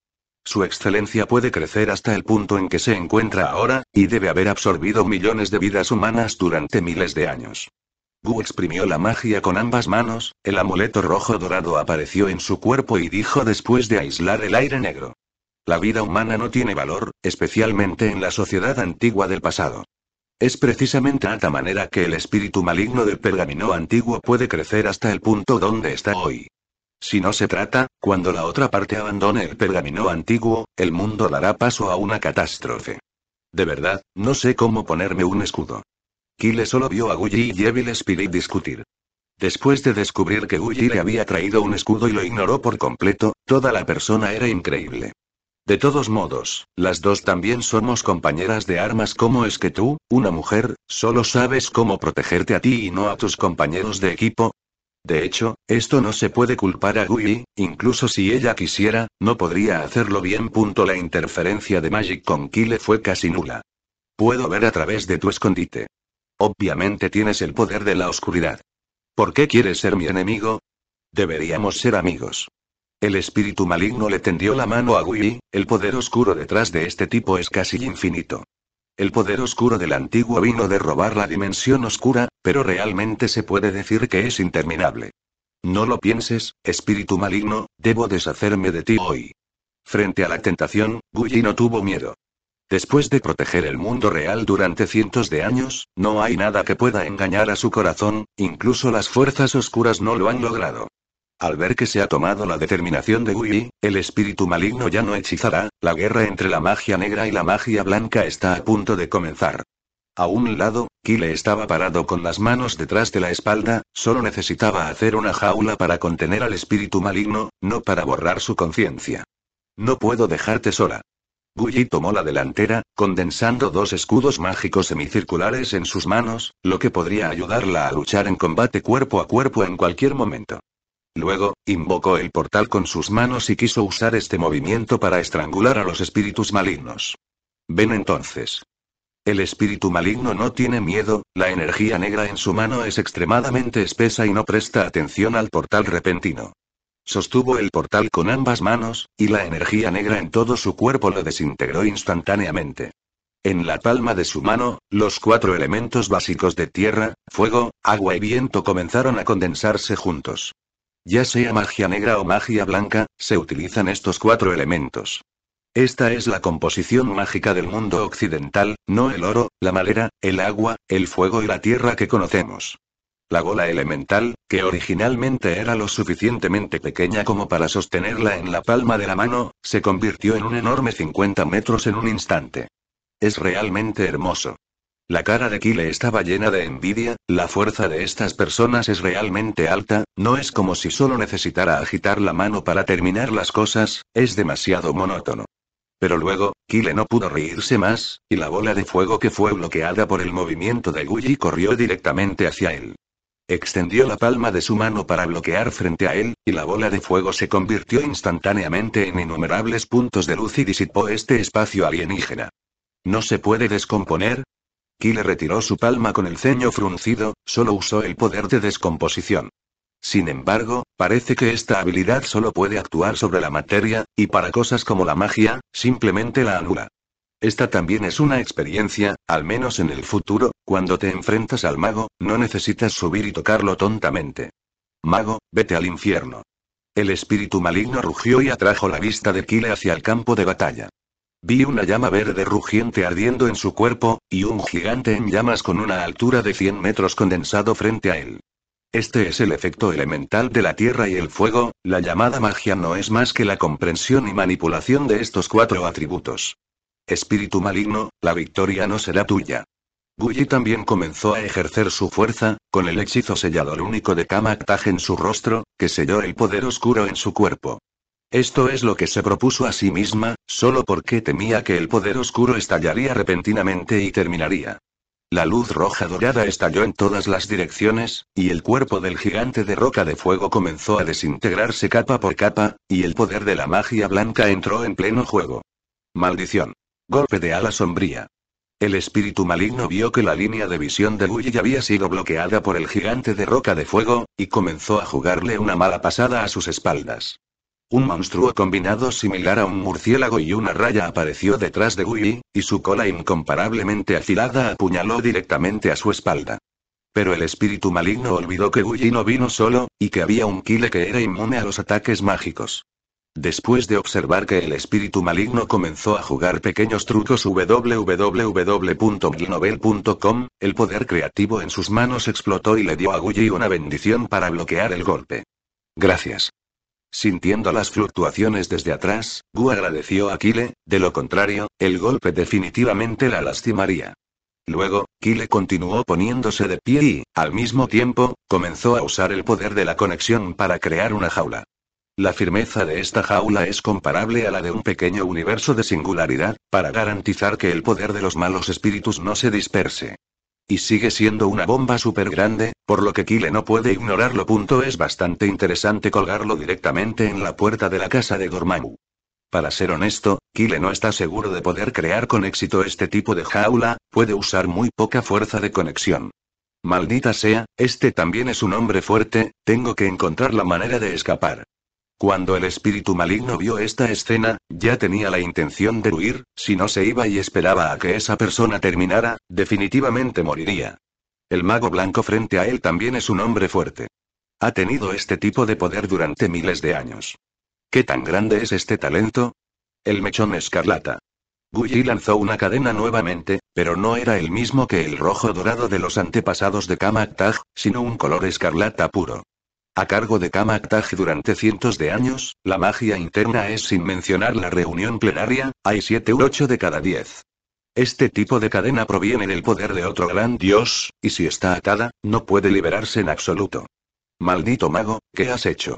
Su excelencia puede crecer hasta el punto en que se encuentra ahora, y debe haber absorbido millones de vidas humanas durante miles de años. Gu exprimió la magia con ambas manos, el amuleto rojo dorado apareció en su cuerpo y dijo después de aislar el aire negro. La vida humana no tiene valor, especialmente en la sociedad antigua del pasado. Es precisamente a esta manera que el espíritu maligno del pergamino antiguo puede crecer hasta el punto donde está hoy. Si no se trata, cuando la otra parte abandone el pergamino antiguo, el mundo dará paso a una catástrofe. De verdad, no sé cómo ponerme un escudo. Kile solo vio a Guyi y Evil Spirit discutir. Después de descubrir que Guyi le había traído un escudo y lo ignoró por completo, toda la persona era increíble. De todos modos, las dos también somos compañeras de armas. ¿Cómo es que tú, una mujer, solo sabes cómo protegerte a ti y no a tus compañeros de equipo? De hecho, esto no se puede culpar a Gui, incluso si ella quisiera, no podría hacerlo bien. Punto la interferencia de Magic con Kyle fue casi nula. Puedo ver a través de tu escondite. Obviamente tienes el poder de la oscuridad. ¿Por qué quieres ser mi enemigo? Deberíamos ser amigos. El espíritu maligno le tendió la mano a Wii, el poder oscuro detrás de este tipo es casi infinito. El poder oscuro del antiguo vino de robar la dimensión oscura, pero realmente se puede decir que es interminable. No lo pienses, espíritu maligno, debo deshacerme de ti hoy. Frente a la tentación, Guyi no tuvo miedo. Después de proteger el mundo real durante cientos de años, no hay nada que pueda engañar a su corazón, incluso las fuerzas oscuras no lo han logrado. Al ver que se ha tomado la determinación de Guyi, el espíritu maligno ya no hechizará, la guerra entre la magia negra y la magia blanca está a punto de comenzar. A un lado, Kile estaba parado con las manos detrás de la espalda, solo necesitaba hacer una jaula para contener al espíritu maligno, no para borrar su conciencia. No puedo dejarte sola. Guyi tomó la delantera, condensando dos escudos mágicos semicirculares en sus manos, lo que podría ayudarla a luchar en combate cuerpo a cuerpo en cualquier momento. Luego, invocó el portal con sus manos y quiso usar este movimiento para estrangular a los espíritus malignos. Ven entonces. El espíritu maligno no tiene miedo, la energía negra en su mano es extremadamente espesa y no presta atención al portal repentino. Sostuvo el portal con ambas manos, y la energía negra en todo su cuerpo lo desintegró instantáneamente. En la palma de su mano, los cuatro elementos básicos de tierra, fuego, agua y viento comenzaron a condensarse juntos. Ya sea magia negra o magia blanca, se utilizan estos cuatro elementos. Esta es la composición mágica del mundo occidental, no el oro, la madera, el agua, el fuego y la tierra que conocemos. La gola elemental, que originalmente era lo suficientemente pequeña como para sostenerla en la palma de la mano, se convirtió en un enorme 50 metros en un instante. Es realmente hermoso. La cara de Kyle estaba llena de envidia, la fuerza de estas personas es realmente alta, no es como si solo necesitara agitar la mano para terminar las cosas, es demasiado monótono. Pero luego, Kyle no pudo reírse más, y la bola de fuego que fue bloqueada por el movimiento de Guyi corrió directamente hacia él. Extendió la palma de su mano para bloquear frente a él, y la bola de fuego se convirtió instantáneamente en innumerables puntos de luz y disipó este espacio alienígena. No se puede descomponer, Kile retiró su palma con el ceño fruncido, solo usó el poder de descomposición. Sin embargo, parece que esta habilidad solo puede actuar sobre la materia, y para cosas como la magia, simplemente la anula. Esta también es una experiencia, al menos en el futuro, cuando te enfrentas al mago, no necesitas subir y tocarlo tontamente. Mago, vete al infierno. El espíritu maligno rugió y atrajo la vista de Kile hacia el campo de batalla. Vi una llama verde rugiente ardiendo en su cuerpo, y un gigante en llamas con una altura de 100 metros condensado frente a él. Este es el efecto elemental de la tierra y el fuego, la llamada magia no es más que la comprensión y manipulación de estos cuatro atributos. Espíritu maligno, la victoria no será tuya. Gulli también comenzó a ejercer su fuerza, con el hechizo sellador único de Kamaktaj en su rostro, que selló el poder oscuro en su cuerpo. Esto es lo que se propuso a sí misma, solo porque temía que el poder oscuro estallaría repentinamente y terminaría. La luz roja dorada estalló en todas las direcciones, y el cuerpo del gigante de roca de fuego comenzó a desintegrarse capa por capa, y el poder de la magia blanca entró en pleno juego. Maldición. Golpe de ala sombría. El espíritu maligno vio que la línea de visión de Guy había sido bloqueada por el gigante de roca de fuego, y comenzó a jugarle una mala pasada a sus espaldas. Un monstruo combinado similar a un murciélago y una raya apareció detrás de Gui, y su cola incomparablemente afilada apuñaló directamente a su espalda. Pero el espíritu maligno olvidó que Gui no vino solo, y que había un Kile que era inmune a los ataques mágicos. Después de observar que el espíritu maligno comenzó a jugar pequeños trucos www.glinovel.com, el poder creativo en sus manos explotó y le dio a Guyi una bendición para bloquear el golpe. Gracias. Sintiendo las fluctuaciones desde atrás, Gu agradeció a Kile, de lo contrario, el golpe definitivamente la lastimaría. Luego, Kile continuó poniéndose de pie y, al mismo tiempo, comenzó a usar el poder de la conexión para crear una jaula. La firmeza de esta jaula es comparable a la de un pequeño universo de singularidad, para garantizar que el poder de los malos espíritus no se disperse. Y sigue siendo una bomba súper grande, por lo que Kyle no puede ignorarlo. Es bastante interesante colgarlo directamente en la puerta de la casa de Dormammu. Para ser honesto, Kyle no está seguro de poder crear con éxito este tipo de jaula, puede usar muy poca fuerza de conexión. Maldita sea, este también es un hombre fuerte, tengo que encontrar la manera de escapar. Cuando el espíritu maligno vio esta escena, ya tenía la intención de huir, si no se iba y esperaba a que esa persona terminara, definitivamente moriría. El mago blanco frente a él también es un hombre fuerte. Ha tenido este tipo de poder durante miles de años. ¿Qué tan grande es este talento? El mechón escarlata. Guy lanzó una cadena nuevamente, pero no era el mismo que el rojo dorado de los antepasados de Kamaktag, sino un color escarlata puro a cargo de Kama durante cientos de años, la magia interna es sin mencionar la reunión plenaria, hay 7 u 8 de cada 10. Este tipo de cadena proviene del poder de otro gran dios, y si está atada, no puede liberarse en absoluto. Maldito mago, ¿qué has hecho?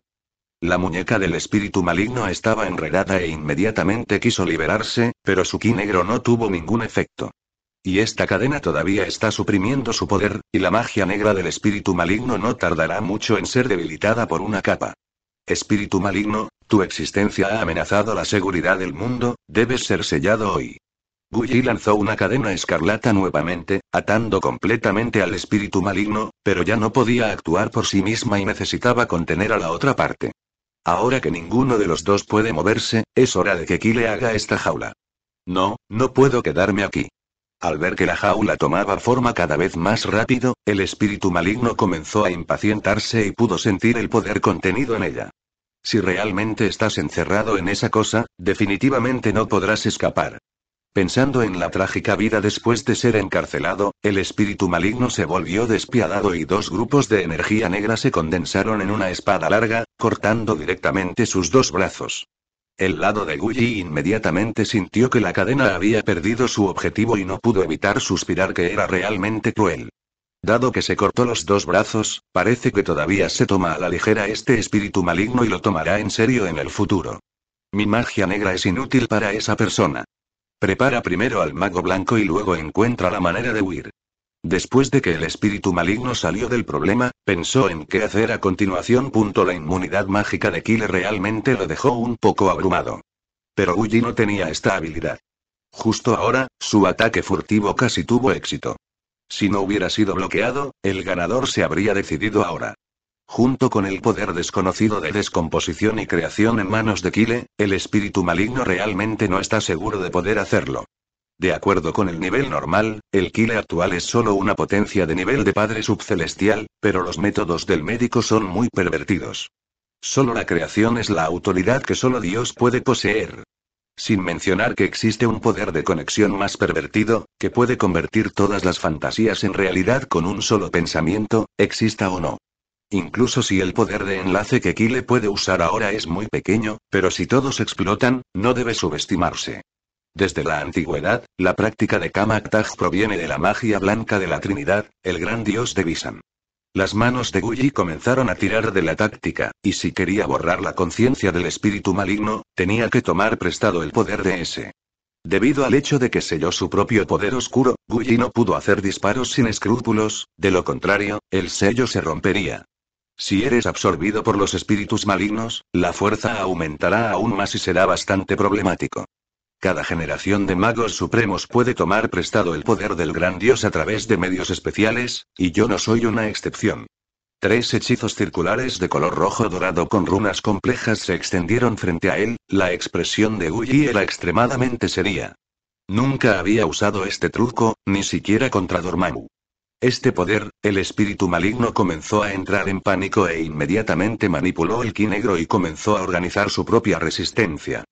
La muñeca del espíritu maligno estaba enredada e inmediatamente quiso liberarse, pero su ki negro no tuvo ningún efecto. Y esta cadena todavía está suprimiendo su poder, y la magia negra del espíritu maligno no tardará mucho en ser debilitada por una capa. Espíritu maligno, tu existencia ha amenazado la seguridad del mundo, debes ser sellado hoy. Guyi lanzó una cadena escarlata nuevamente, atando completamente al espíritu maligno, pero ya no podía actuar por sí misma y necesitaba contener a la otra parte. Ahora que ninguno de los dos puede moverse, es hora de que le haga esta jaula. No, no puedo quedarme aquí. Al ver que la jaula tomaba forma cada vez más rápido, el espíritu maligno comenzó a impacientarse y pudo sentir el poder contenido en ella. Si realmente estás encerrado en esa cosa, definitivamente no podrás escapar. Pensando en la trágica vida después de ser encarcelado, el espíritu maligno se volvió despiadado y dos grupos de energía negra se condensaron en una espada larga, cortando directamente sus dos brazos. El lado de Guyi inmediatamente sintió que la cadena había perdido su objetivo y no pudo evitar suspirar que era realmente cruel. Dado que se cortó los dos brazos, parece que todavía se toma a la ligera este espíritu maligno y lo tomará en serio en el futuro. Mi magia negra es inútil para esa persona. Prepara primero al mago blanco y luego encuentra la manera de huir. Después de que el espíritu maligno salió del problema, pensó en qué hacer a continuación. La inmunidad mágica de Kyle realmente lo dejó un poco abrumado. Pero Uji no tenía esta habilidad. Justo ahora, su ataque furtivo casi tuvo éxito. Si no hubiera sido bloqueado, el ganador se habría decidido ahora. Junto con el poder desconocido de descomposición y creación en manos de Kile, el espíritu maligno realmente no está seguro de poder hacerlo. De acuerdo con el nivel normal, el Kile actual es solo una potencia de nivel de padre subcelestial, pero los métodos del médico son muy pervertidos. Solo la creación es la autoridad que solo Dios puede poseer. Sin mencionar que existe un poder de conexión más pervertido, que puede convertir todas las fantasías en realidad con un solo pensamiento, exista o no. Incluso si el poder de enlace que Kile puede usar ahora es muy pequeño, pero si todos explotan, no debe subestimarse. Desde la antigüedad, la práctica de Kamak proviene de la magia blanca de la Trinidad, el gran dios de Visan. Las manos de Guyi comenzaron a tirar de la táctica, y si quería borrar la conciencia del espíritu maligno, tenía que tomar prestado el poder de ese. Debido al hecho de que selló su propio poder oscuro, Guyi no pudo hacer disparos sin escrúpulos, de lo contrario, el sello se rompería. Si eres absorbido por los espíritus malignos, la fuerza aumentará aún más y será bastante problemático. Cada generación de magos supremos puede tomar prestado el poder del gran dios a través de medios especiales, y yo no soy una excepción. Tres hechizos circulares de color rojo dorado con runas complejas se extendieron frente a él, la expresión de Uji era extremadamente seria. Nunca había usado este truco, ni siquiera contra Dormammu. Este poder, el espíritu maligno comenzó a entrar en pánico e inmediatamente manipuló el ki negro y comenzó a organizar su propia resistencia.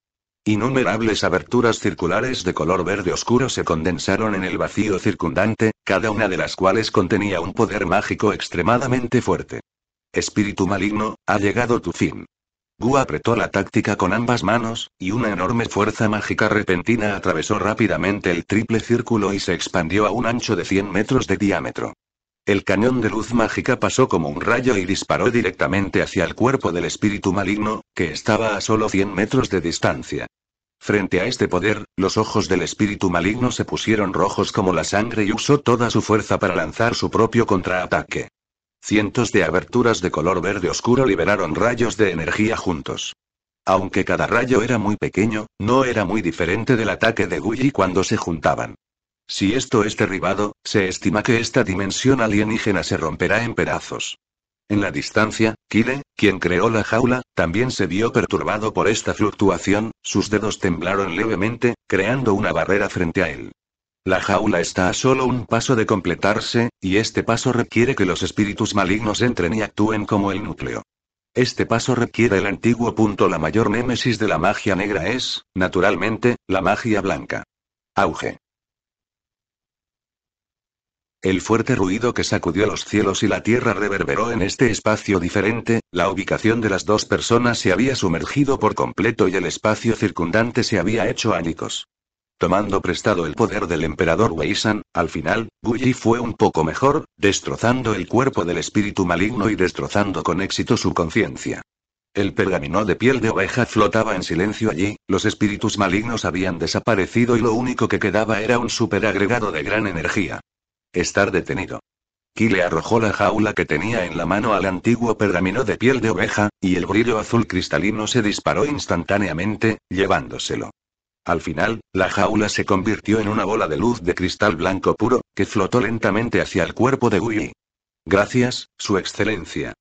Innumerables aberturas circulares de color verde oscuro se condensaron en el vacío circundante, cada una de las cuales contenía un poder mágico extremadamente fuerte. Espíritu maligno, ha llegado tu fin. Gu apretó la táctica con ambas manos, y una enorme fuerza mágica repentina atravesó rápidamente el triple círculo y se expandió a un ancho de 100 metros de diámetro. El cañón de luz mágica pasó como un rayo y disparó directamente hacia el cuerpo del espíritu maligno, que estaba a solo 100 metros de distancia. Frente a este poder, los ojos del espíritu maligno se pusieron rojos como la sangre y usó toda su fuerza para lanzar su propio contraataque. Cientos de aberturas de color verde oscuro liberaron rayos de energía juntos. Aunque cada rayo era muy pequeño, no era muy diferente del ataque de Guyi cuando se juntaban. Si esto es derribado, se estima que esta dimensión alienígena se romperá en pedazos. En la distancia, Kile, quien creó la jaula, también se vio perturbado por esta fluctuación, sus dedos temblaron levemente, creando una barrera frente a él. La jaula está a solo un paso de completarse, y este paso requiere que los espíritus malignos entren y actúen como el núcleo. Este paso requiere el antiguo punto. La mayor némesis de la magia negra es, naturalmente, la magia blanca. Auge. El fuerte ruido que sacudió los cielos y la tierra reverberó en este espacio diferente, la ubicación de las dos personas se había sumergido por completo y el espacio circundante se había hecho ánicos. Tomando prestado el poder del emperador Weisan, al final, Guyi fue un poco mejor, destrozando el cuerpo del espíritu maligno y destrozando con éxito su conciencia. El pergamino de piel de oveja flotaba en silencio allí, los espíritus malignos habían desaparecido y lo único que quedaba era un superagregado de gran energía. Estar detenido. Ki arrojó la jaula que tenía en la mano al antiguo pergamino de piel de oveja, y el brillo azul cristalino se disparó instantáneamente, llevándoselo. Al final, la jaula se convirtió en una bola de luz de cristal blanco puro, que flotó lentamente hacia el cuerpo de Gui. Gracias, Su Excelencia.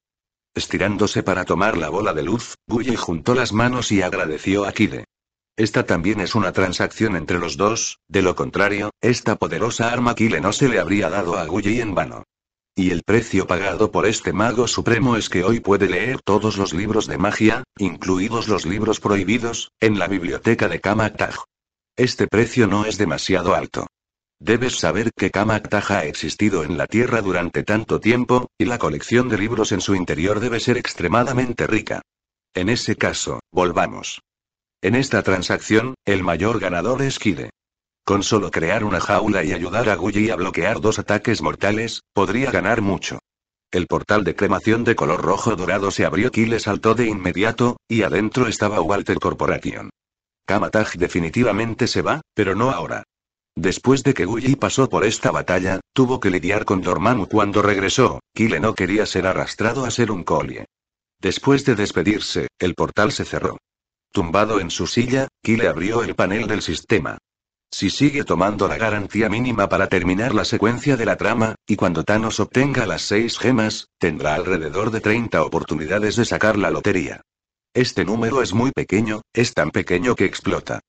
Estirándose para tomar la bola de luz, Gui juntó las manos y agradeció a Kile. Esta también es una transacción entre los dos, de lo contrario, esta poderosa arma Kile no se le habría dado a Guyi en vano. Y el precio pagado por este mago supremo es que hoy puede leer todos los libros de magia, incluidos los libros prohibidos, en la biblioteca de Kamaktaj. Este precio no es demasiado alto. Debes saber que Kamaktaj ha existido en la Tierra durante tanto tiempo, y la colección de libros en su interior debe ser extremadamente rica. En ese caso, volvamos. En esta transacción, el mayor ganador es Kide. Con solo crear una jaula y ayudar a Guyi a bloquear dos ataques mortales, podría ganar mucho. El portal de cremación de color rojo dorado se abrió. le saltó de inmediato, y adentro estaba Walter Corporation. Kamataj definitivamente se va, pero no ahora. Después de que Guyi pasó por esta batalla, tuvo que lidiar con Dormammu cuando regresó, Kile no quería ser arrastrado a ser un colie. Después de despedirse, el portal se cerró. Tumbado en su silla, Kyle abrió el panel del sistema. Si sigue tomando la garantía mínima para terminar la secuencia de la trama, y cuando Thanos obtenga las seis gemas, tendrá alrededor de 30 oportunidades de sacar la lotería. Este número es muy pequeño, es tan pequeño que explota.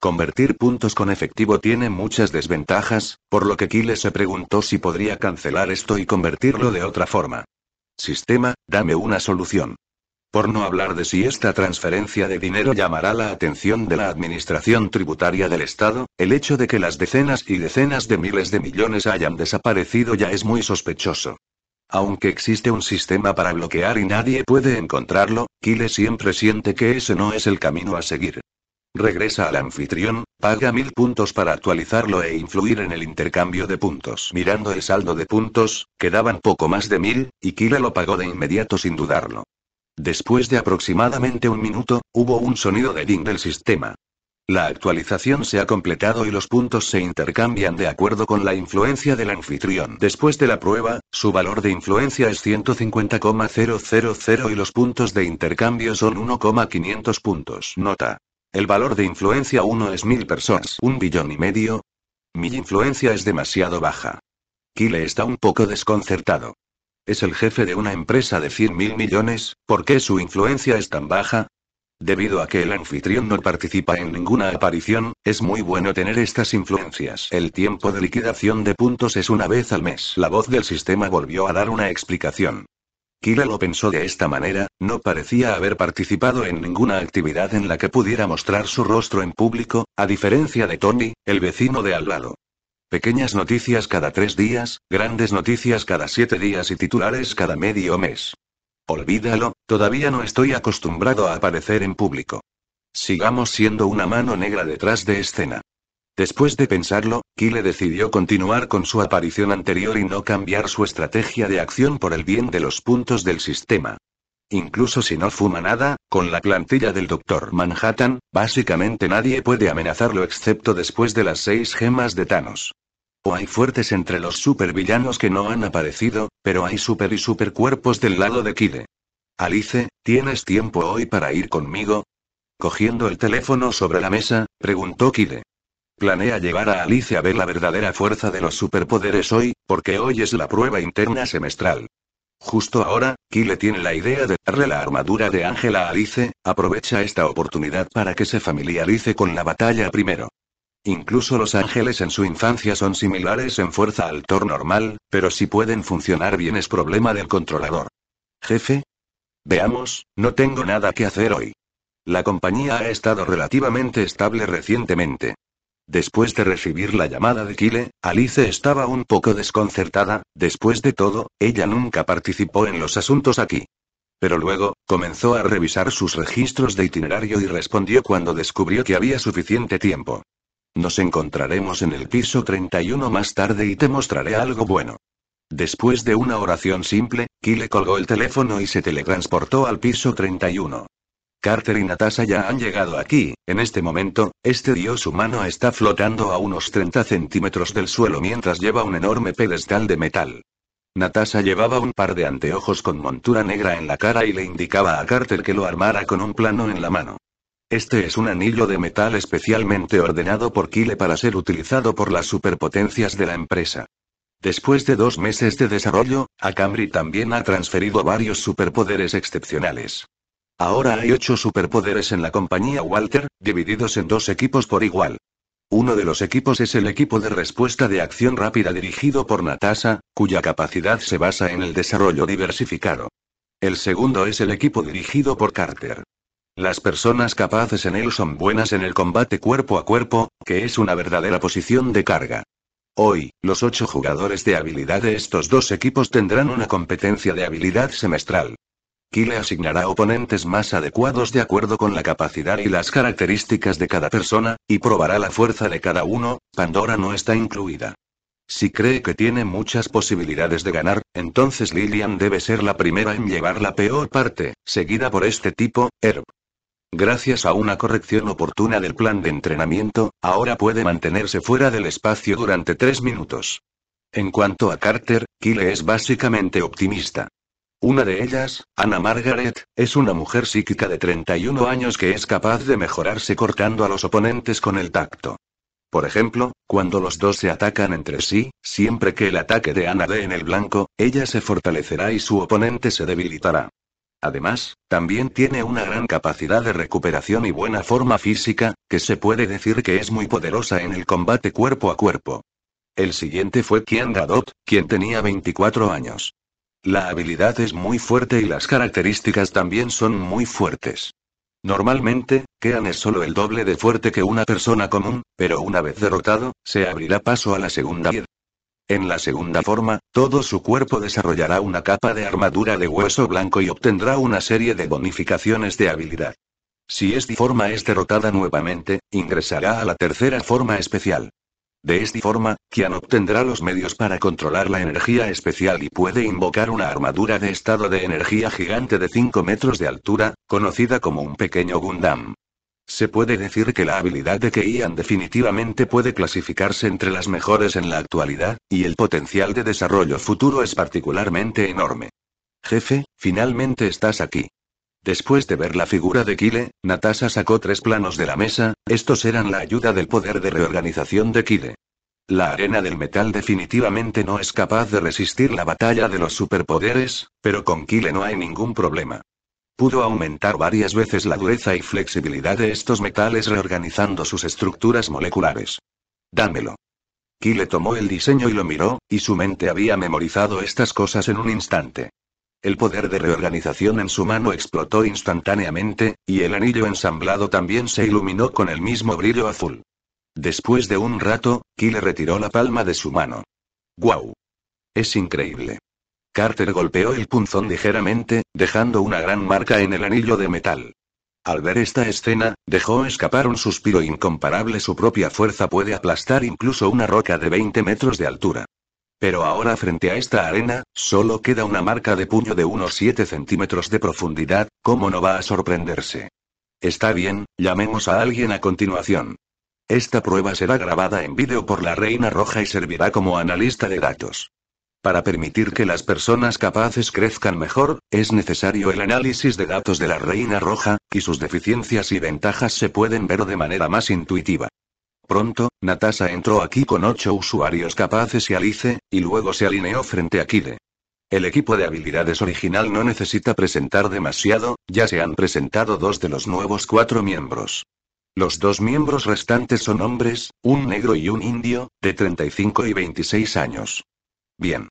Convertir puntos con efectivo tiene muchas desventajas, por lo que Kyle se preguntó si podría cancelar esto y convertirlo de otra forma. Sistema, dame una solución. Por no hablar de si esta transferencia de dinero llamará la atención de la Administración Tributaria del Estado, el hecho de que las decenas y decenas de miles de millones hayan desaparecido ya es muy sospechoso. Aunque existe un sistema para bloquear y nadie puede encontrarlo, Kyle siempre siente que ese no es el camino a seguir. Regresa al anfitrión, paga mil puntos para actualizarlo e influir en el intercambio de puntos. Mirando el saldo de puntos, quedaban poco más de mil, y Kyle lo pagó de inmediato sin dudarlo. Después de aproximadamente un minuto, hubo un sonido de ding del sistema. La actualización se ha completado y los puntos se intercambian de acuerdo con la influencia del anfitrión. Después de la prueba, su valor de influencia es 150,000 y los puntos de intercambio son 1,500 puntos. Nota. El valor de influencia 1 es 1000 personas. Un billón y medio. Mi influencia es demasiado baja. Kyle está un poco desconcertado. Es el jefe de una empresa de 100 mil millones, ¿por qué su influencia es tan baja? Debido a que el anfitrión no participa en ninguna aparición, es muy bueno tener estas influencias. El tiempo de liquidación de puntos es una vez al mes. La voz del sistema volvió a dar una explicación. Kira lo pensó de esta manera, no parecía haber participado en ninguna actividad en la que pudiera mostrar su rostro en público, a diferencia de Tony, el vecino de al lado. Pequeñas noticias cada tres días, grandes noticias cada siete días y titulares cada medio mes. Olvídalo, todavía no estoy acostumbrado a aparecer en público. Sigamos siendo una mano negra detrás de escena. Después de pensarlo, Kyle decidió continuar con su aparición anterior y no cambiar su estrategia de acción por el bien de los puntos del sistema. Incluso si no fuma nada, con la plantilla del Dr. Manhattan, básicamente nadie puede amenazarlo excepto después de las seis gemas de Thanos. O hay fuertes entre los supervillanos que no han aparecido, pero hay super y supercuerpos del lado de Kide. Alice, ¿tienes tiempo hoy para ir conmigo? Cogiendo el teléfono sobre la mesa, preguntó Kide. Planea llevar a Alice a ver la verdadera fuerza de los superpoderes hoy, porque hoy es la prueba interna semestral. Justo ahora, Kile tiene la idea de darle la armadura de Ángela a Alice, aprovecha esta oportunidad para que se familiarice con la batalla primero. Incluso los ángeles en su infancia son similares en fuerza al Thor normal, pero si pueden funcionar bien es problema del controlador. Jefe. Veamos, no tengo nada que hacer hoy. La compañía ha estado relativamente estable recientemente. Después de recibir la llamada de Kile, Alice estaba un poco desconcertada, después de todo, ella nunca participó en los asuntos aquí. Pero luego, comenzó a revisar sus registros de itinerario y respondió cuando descubrió que había suficiente tiempo. Nos encontraremos en el piso 31 más tarde y te mostraré algo bueno. Después de una oración simple, Kyle colgó el teléfono y se teletransportó al piso 31. Carter y Natasha ya han llegado aquí, en este momento, este dios humano está flotando a unos 30 centímetros del suelo mientras lleva un enorme pedestal de metal. Natasha llevaba un par de anteojos con montura negra en la cara y le indicaba a Carter que lo armara con un plano en la mano. Este es un anillo de metal especialmente ordenado por Kyle para ser utilizado por las superpotencias de la empresa. Después de dos meses de desarrollo, Akamri también ha transferido varios superpoderes excepcionales. Ahora hay ocho superpoderes en la compañía Walter, divididos en dos equipos por igual. Uno de los equipos es el equipo de respuesta de acción rápida dirigido por Natasha, cuya capacidad se basa en el desarrollo diversificado. El segundo es el equipo dirigido por Carter. Las personas capaces en él son buenas en el combate cuerpo a cuerpo, que es una verdadera posición de carga. Hoy, los ocho jugadores de habilidad de estos dos equipos tendrán una competencia de habilidad semestral. le asignará oponentes más adecuados de acuerdo con la capacidad y las características de cada persona, y probará la fuerza de cada uno, Pandora no está incluida. Si cree que tiene muchas posibilidades de ganar, entonces Lillian debe ser la primera en llevar la peor parte, seguida por este tipo, Herb. Gracias a una corrección oportuna del plan de entrenamiento, ahora puede mantenerse fuera del espacio durante tres minutos. En cuanto a Carter, Kyle es básicamente optimista. Una de ellas, Anna Margaret, es una mujer psíquica de 31 años que es capaz de mejorarse cortando a los oponentes con el tacto. Por ejemplo, cuando los dos se atacan entre sí, siempre que el ataque de Anna dé en el blanco, ella se fortalecerá y su oponente se debilitará. Además, también tiene una gran capacidad de recuperación y buena forma física, que se puede decir que es muy poderosa en el combate cuerpo a cuerpo. El siguiente fue Kian Gadot, quien tenía 24 años. La habilidad es muy fuerte y las características también son muy fuertes. Normalmente, Kian es solo el doble de fuerte que una persona común, pero una vez derrotado, se abrirá paso a la segunda en la segunda forma, todo su cuerpo desarrollará una capa de armadura de hueso blanco y obtendrá una serie de bonificaciones de habilidad. Si esta forma es derrotada nuevamente, ingresará a la tercera forma especial. De esta forma, Kian obtendrá los medios para controlar la energía especial y puede invocar una armadura de estado de energía gigante de 5 metros de altura, conocida como un pequeño Gundam. Se puede decir que la habilidad de Keian definitivamente puede clasificarse entre las mejores en la actualidad, y el potencial de desarrollo futuro es particularmente enorme. Jefe, finalmente estás aquí. Después de ver la figura de Kile, Natasha sacó tres planos de la mesa, estos eran la ayuda del poder de reorganización de Kile. La arena del metal definitivamente no es capaz de resistir la batalla de los superpoderes, pero con Kile no hay ningún problema. Pudo aumentar varias veces la dureza y flexibilidad de estos metales reorganizando sus estructuras moleculares. Dámelo. Kyle tomó el diseño y lo miró, y su mente había memorizado estas cosas en un instante. El poder de reorganización en su mano explotó instantáneamente, y el anillo ensamblado también se iluminó con el mismo brillo azul. Después de un rato, Kyle retiró la palma de su mano. ¡Guau! Es increíble. Carter golpeó el punzón ligeramente, dejando una gran marca en el anillo de metal. Al ver esta escena, dejó escapar un suspiro incomparable. Su propia fuerza puede aplastar incluso una roca de 20 metros de altura. Pero ahora frente a esta arena, solo queda una marca de puño de unos 7 centímetros de profundidad, ¿cómo no va a sorprenderse? Está bien, llamemos a alguien a continuación. Esta prueba será grabada en vídeo por la Reina Roja y servirá como analista de datos. Para permitir que las personas capaces crezcan mejor, es necesario el análisis de datos de la Reina Roja, y sus deficiencias y ventajas se pueden ver de manera más intuitiva. Pronto, Natasha entró aquí con ocho usuarios capaces y Alice, y luego se alineó frente a Kide. El equipo de habilidades original no necesita presentar demasiado, ya se han presentado dos de los nuevos cuatro miembros. Los dos miembros restantes son hombres, un negro y un indio, de 35 y 26 años. Bien.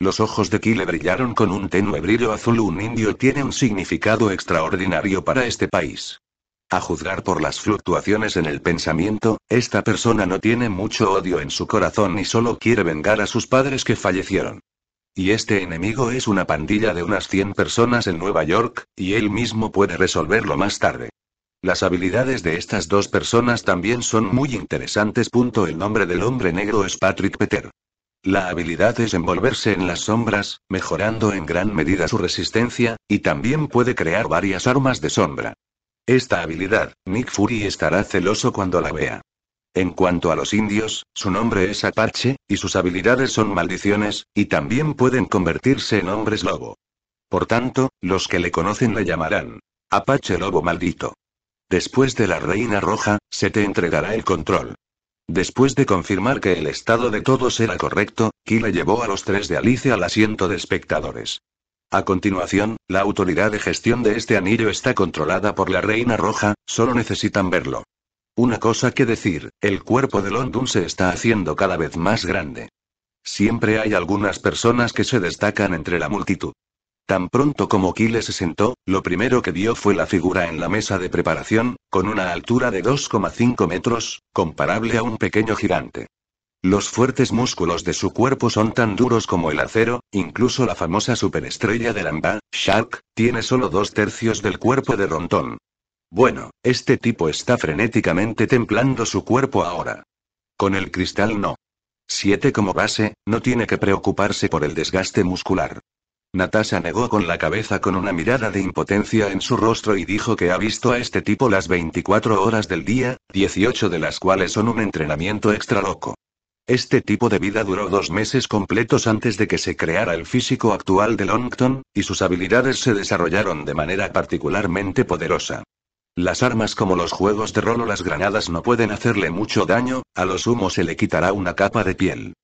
Los ojos de Kyle brillaron con un tenue brillo azul. Un indio tiene un significado extraordinario para este país. A juzgar por las fluctuaciones en el pensamiento, esta persona no tiene mucho odio en su corazón y solo quiere vengar a sus padres que fallecieron. Y este enemigo es una pandilla de unas 100 personas en Nueva York, y él mismo puede resolverlo más tarde. Las habilidades de estas dos personas también son muy interesantes. El nombre del hombre negro es Patrick Peter. La habilidad es envolverse en las sombras, mejorando en gran medida su resistencia, y también puede crear varias armas de sombra. Esta habilidad, Nick Fury estará celoso cuando la vea. En cuanto a los indios, su nombre es Apache, y sus habilidades son maldiciones, y también pueden convertirse en hombres lobo. Por tanto, los que le conocen le llamarán Apache Lobo Maldito. Después de la Reina Roja, se te entregará el control. Después de confirmar que el estado de todos era correcto, Kyle llevó a los tres de Alice al asiento de espectadores. A continuación, la autoridad de gestión de este anillo está controlada por la Reina Roja, solo necesitan verlo. Una cosa que decir, el cuerpo de London se está haciendo cada vez más grande. Siempre hay algunas personas que se destacan entre la multitud. Tan pronto como Kyle se sentó, lo primero que vio fue la figura en la mesa de preparación, con una altura de 2,5 metros, comparable a un pequeño gigante. Los fuertes músculos de su cuerpo son tan duros como el acero, incluso la famosa superestrella de Lamba, Shark, tiene solo dos tercios del cuerpo de Rontón. Bueno, este tipo está frenéticamente templando su cuerpo ahora. Con el cristal no. 7 como base, no tiene que preocuparse por el desgaste muscular. Natasha negó con la cabeza con una mirada de impotencia en su rostro y dijo que ha visto a este tipo las 24 horas del día, 18 de las cuales son un entrenamiento extra loco. Este tipo de vida duró dos meses completos antes de que se creara el físico actual de Longton, y sus habilidades se desarrollaron de manera particularmente poderosa. Las armas como los juegos de rol o las granadas no pueden hacerle mucho daño, a los sumo se le quitará una capa de piel.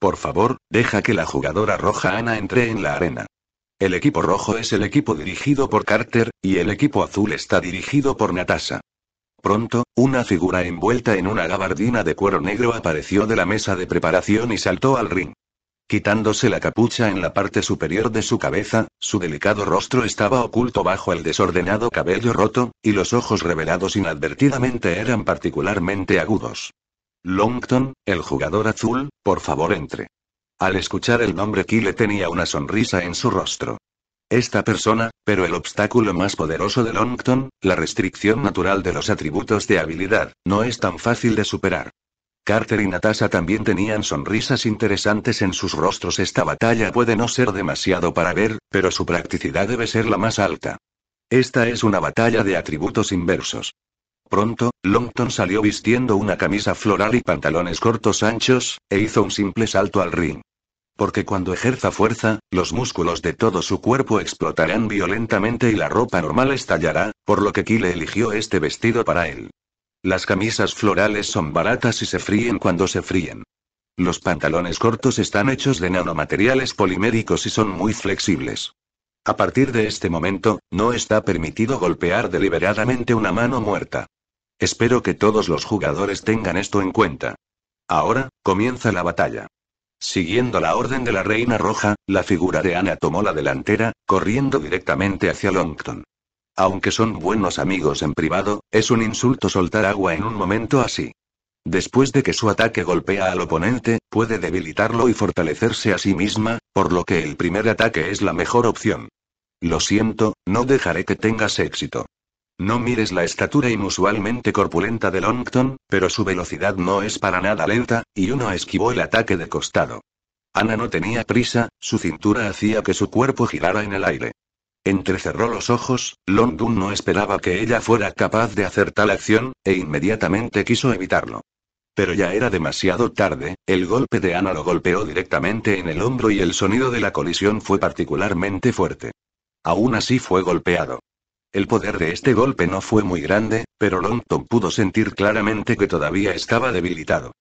Por favor, deja que la jugadora roja Ana entre en la arena. El equipo rojo es el equipo dirigido por Carter, y el equipo azul está dirigido por Natasha. Pronto, una figura envuelta en una gabardina de cuero negro apareció de la mesa de preparación y saltó al ring. Quitándose la capucha en la parte superior de su cabeza, su delicado rostro estaba oculto bajo el desordenado cabello roto, y los ojos revelados inadvertidamente eran particularmente agudos. Longton, el jugador azul, por favor entre. Al escuchar el nombre Kyle tenía una sonrisa en su rostro. Esta persona, pero el obstáculo más poderoso de Longton, la restricción natural de los atributos de habilidad, no es tan fácil de superar. Carter y Natasha también tenían sonrisas interesantes en sus rostros. Esta batalla puede no ser demasiado para ver, pero su practicidad debe ser la más alta. Esta es una batalla de atributos inversos. Pronto, Longton salió vistiendo una camisa floral y pantalones cortos anchos, e hizo un simple salto al ring. Porque cuando ejerza fuerza, los músculos de todo su cuerpo explotarán violentamente y la ropa normal estallará, por lo que Kyle eligió este vestido para él. Las camisas florales son baratas y se fríen cuando se fríen. Los pantalones cortos están hechos de nanomateriales poliméricos y son muy flexibles. A partir de este momento, no está permitido golpear deliberadamente una mano muerta. Espero que todos los jugadores tengan esto en cuenta. Ahora, comienza la batalla. Siguiendo la orden de la Reina Roja, la figura de Ana tomó la delantera, corriendo directamente hacia Longton. Aunque son buenos amigos en privado, es un insulto soltar agua en un momento así. Después de que su ataque golpea al oponente, puede debilitarlo y fortalecerse a sí misma, por lo que el primer ataque es la mejor opción. Lo siento, no dejaré que tengas éxito. No mires la estatura inusualmente corpulenta de Longton, pero su velocidad no es para nada lenta, y uno esquivó el ataque de costado. Ana no tenía prisa, su cintura hacía que su cuerpo girara en el aire. Entrecerró los ojos, Longton no esperaba que ella fuera capaz de hacer tal acción, e inmediatamente quiso evitarlo. Pero ya era demasiado tarde, el golpe de Ana lo golpeó directamente en el hombro y el sonido de la colisión fue particularmente fuerte. Aún así fue golpeado. El poder de este golpe no fue muy grande, pero Longton pudo sentir claramente que todavía estaba debilitado.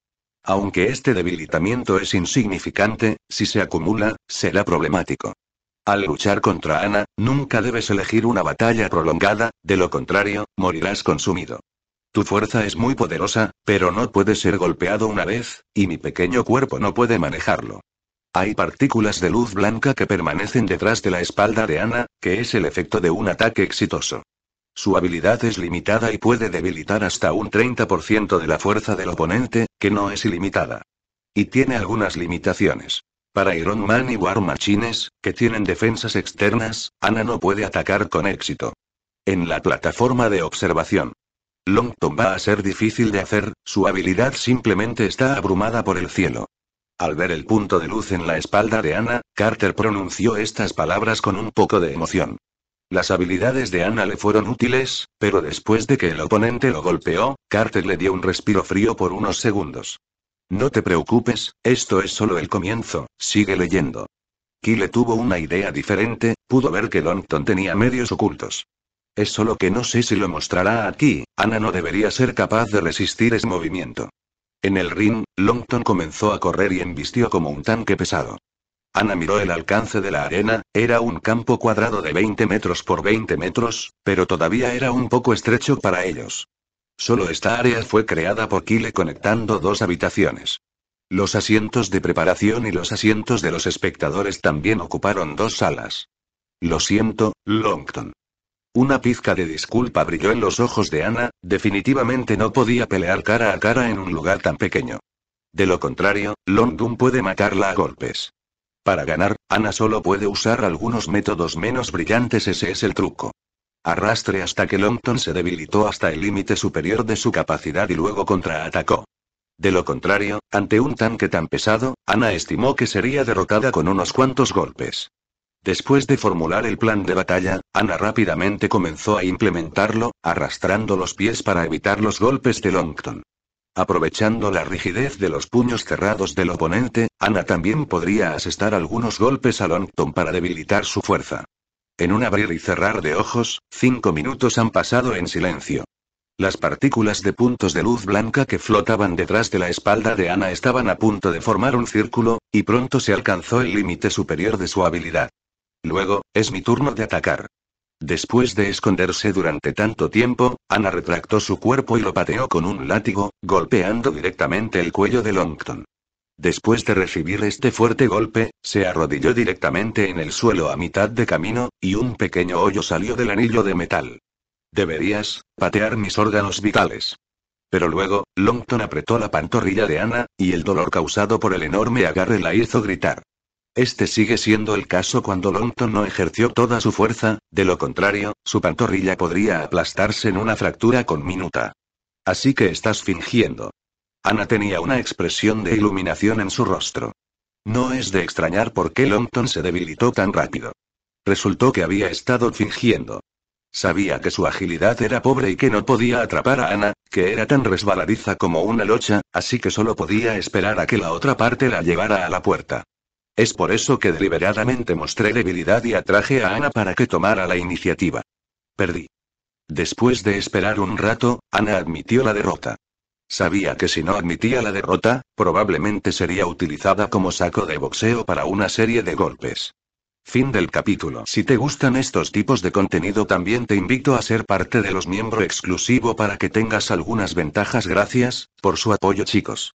Aunque este debilitamiento es insignificante, si se acumula, será problemático. Al luchar contra Ana, nunca debes elegir una batalla prolongada, de lo contrario, morirás consumido. Tu fuerza es muy poderosa, pero no puede ser golpeado una vez, y mi pequeño cuerpo no puede manejarlo. Hay partículas de luz blanca que permanecen detrás de la espalda de Ana, que es el efecto de un ataque exitoso. Su habilidad es limitada y puede debilitar hasta un 30% de la fuerza del oponente, que no es ilimitada. Y tiene algunas limitaciones. Para Iron Man y War Machines, que tienen defensas externas, Ana no puede atacar con éxito. En la plataforma de observación. Longton va a ser difícil de hacer, su habilidad simplemente está abrumada por el cielo. Al ver el punto de luz en la espalda de Ana, Carter pronunció estas palabras con un poco de emoción. Las habilidades de Ana le fueron útiles, pero después de que el oponente lo golpeó, Carter le dio un respiro frío por unos segundos. No te preocupes, esto es solo el comienzo, sigue leyendo. Kyle tuvo una idea diferente, pudo ver que Longton tenía medios ocultos. Es solo que no sé si lo mostrará aquí, Ana no debería ser capaz de resistir ese movimiento. En el ring, Longton comenzó a correr y embistió como un tanque pesado. Ana miró el alcance de la arena, era un campo cuadrado de 20 metros por 20 metros, pero todavía era un poco estrecho para ellos. Solo esta área fue creada por Kyle conectando dos habitaciones. Los asientos de preparación y los asientos de los espectadores también ocuparon dos salas. Lo siento, Longton. Una pizca de disculpa brilló en los ojos de Ana, definitivamente no podía pelear cara a cara en un lugar tan pequeño. De lo contrario, London puede matarla a golpes. Para ganar, Ana solo puede usar algunos métodos menos brillantes, ese es el truco. Arrastre hasta que Longton se debilitó hasta el límite superior de su capacidad y luego contraatacó. De lo contrario, ante un tanque tan pesado, Ana estimó que sería derrotada con unos cuantos golpes. Después de formular el plan de batalla, Ana rápidamente comenzó a implementarlo, arrastrando los pies para evitar los golpes de Longton. Aprovechando la rigidez de los puños cerrados del oponente, Ana también podría asestar algunos golpes a Longton para debilitar su fuerza. En un abrir y cerrar de ojos, cinco minutos han pasado en silencio. Las partículas de puntos de luz blanca que flotaban detrás de la espalda de Ana estaban a punto de formar un círculo, y pronto se alcanzó el límite superior de su habilidad. Luego, es mi turno de atacar. Después de esconderse durante tanto tiempo, Ana retractó su cuerpo y lo pateó con un látigo, golpeando directamente el cuello de Longton. Después de recibir este fuerte golpe, se arrodilló directamente en el suelo a mitad de camino, y un pequeño hoyo salió del anillo de metal. Deberías, patear mis órganos vitales. Pero luego, Longton apretó la pantorrilla de Ana, y el dolor causado por el enorme agarre la hizo gritar. Este sigue siendo el caso cuando Longton no ejerció toda su fuerza, de lo contrario, su pantorrilla podría aplastarse en una fractura con minuta. Así que estás fingiendo. Ana tenía una expresión de iluminación en su rostro. No es de extrañar por qué Longton se debilitó tan rápido. Resultó que había estado fingiendo. Sabía que su agilidad era pobre y que no podía atrapar a Ana, que era tan resbaladiza como una locha, así que solo podía esperar a que la otra parte la llevara a la puerta. Es por eso que deliberadamente mostré debilidad y atraje a Ana para que tomara la iniciativa. Perdí. Después de esperar un rato, Ana admitió la derrota. Sabía que si no admitía la derrota, probablemente sería utilizada como saco de boxeo para una serie de golpes. Fin del capítulo. Si te gustan estos tipos de contenido también te invito a ser parte de los miembros exclusivo para que tengas algunas ventajas. Gracias, por su apoyo chicos.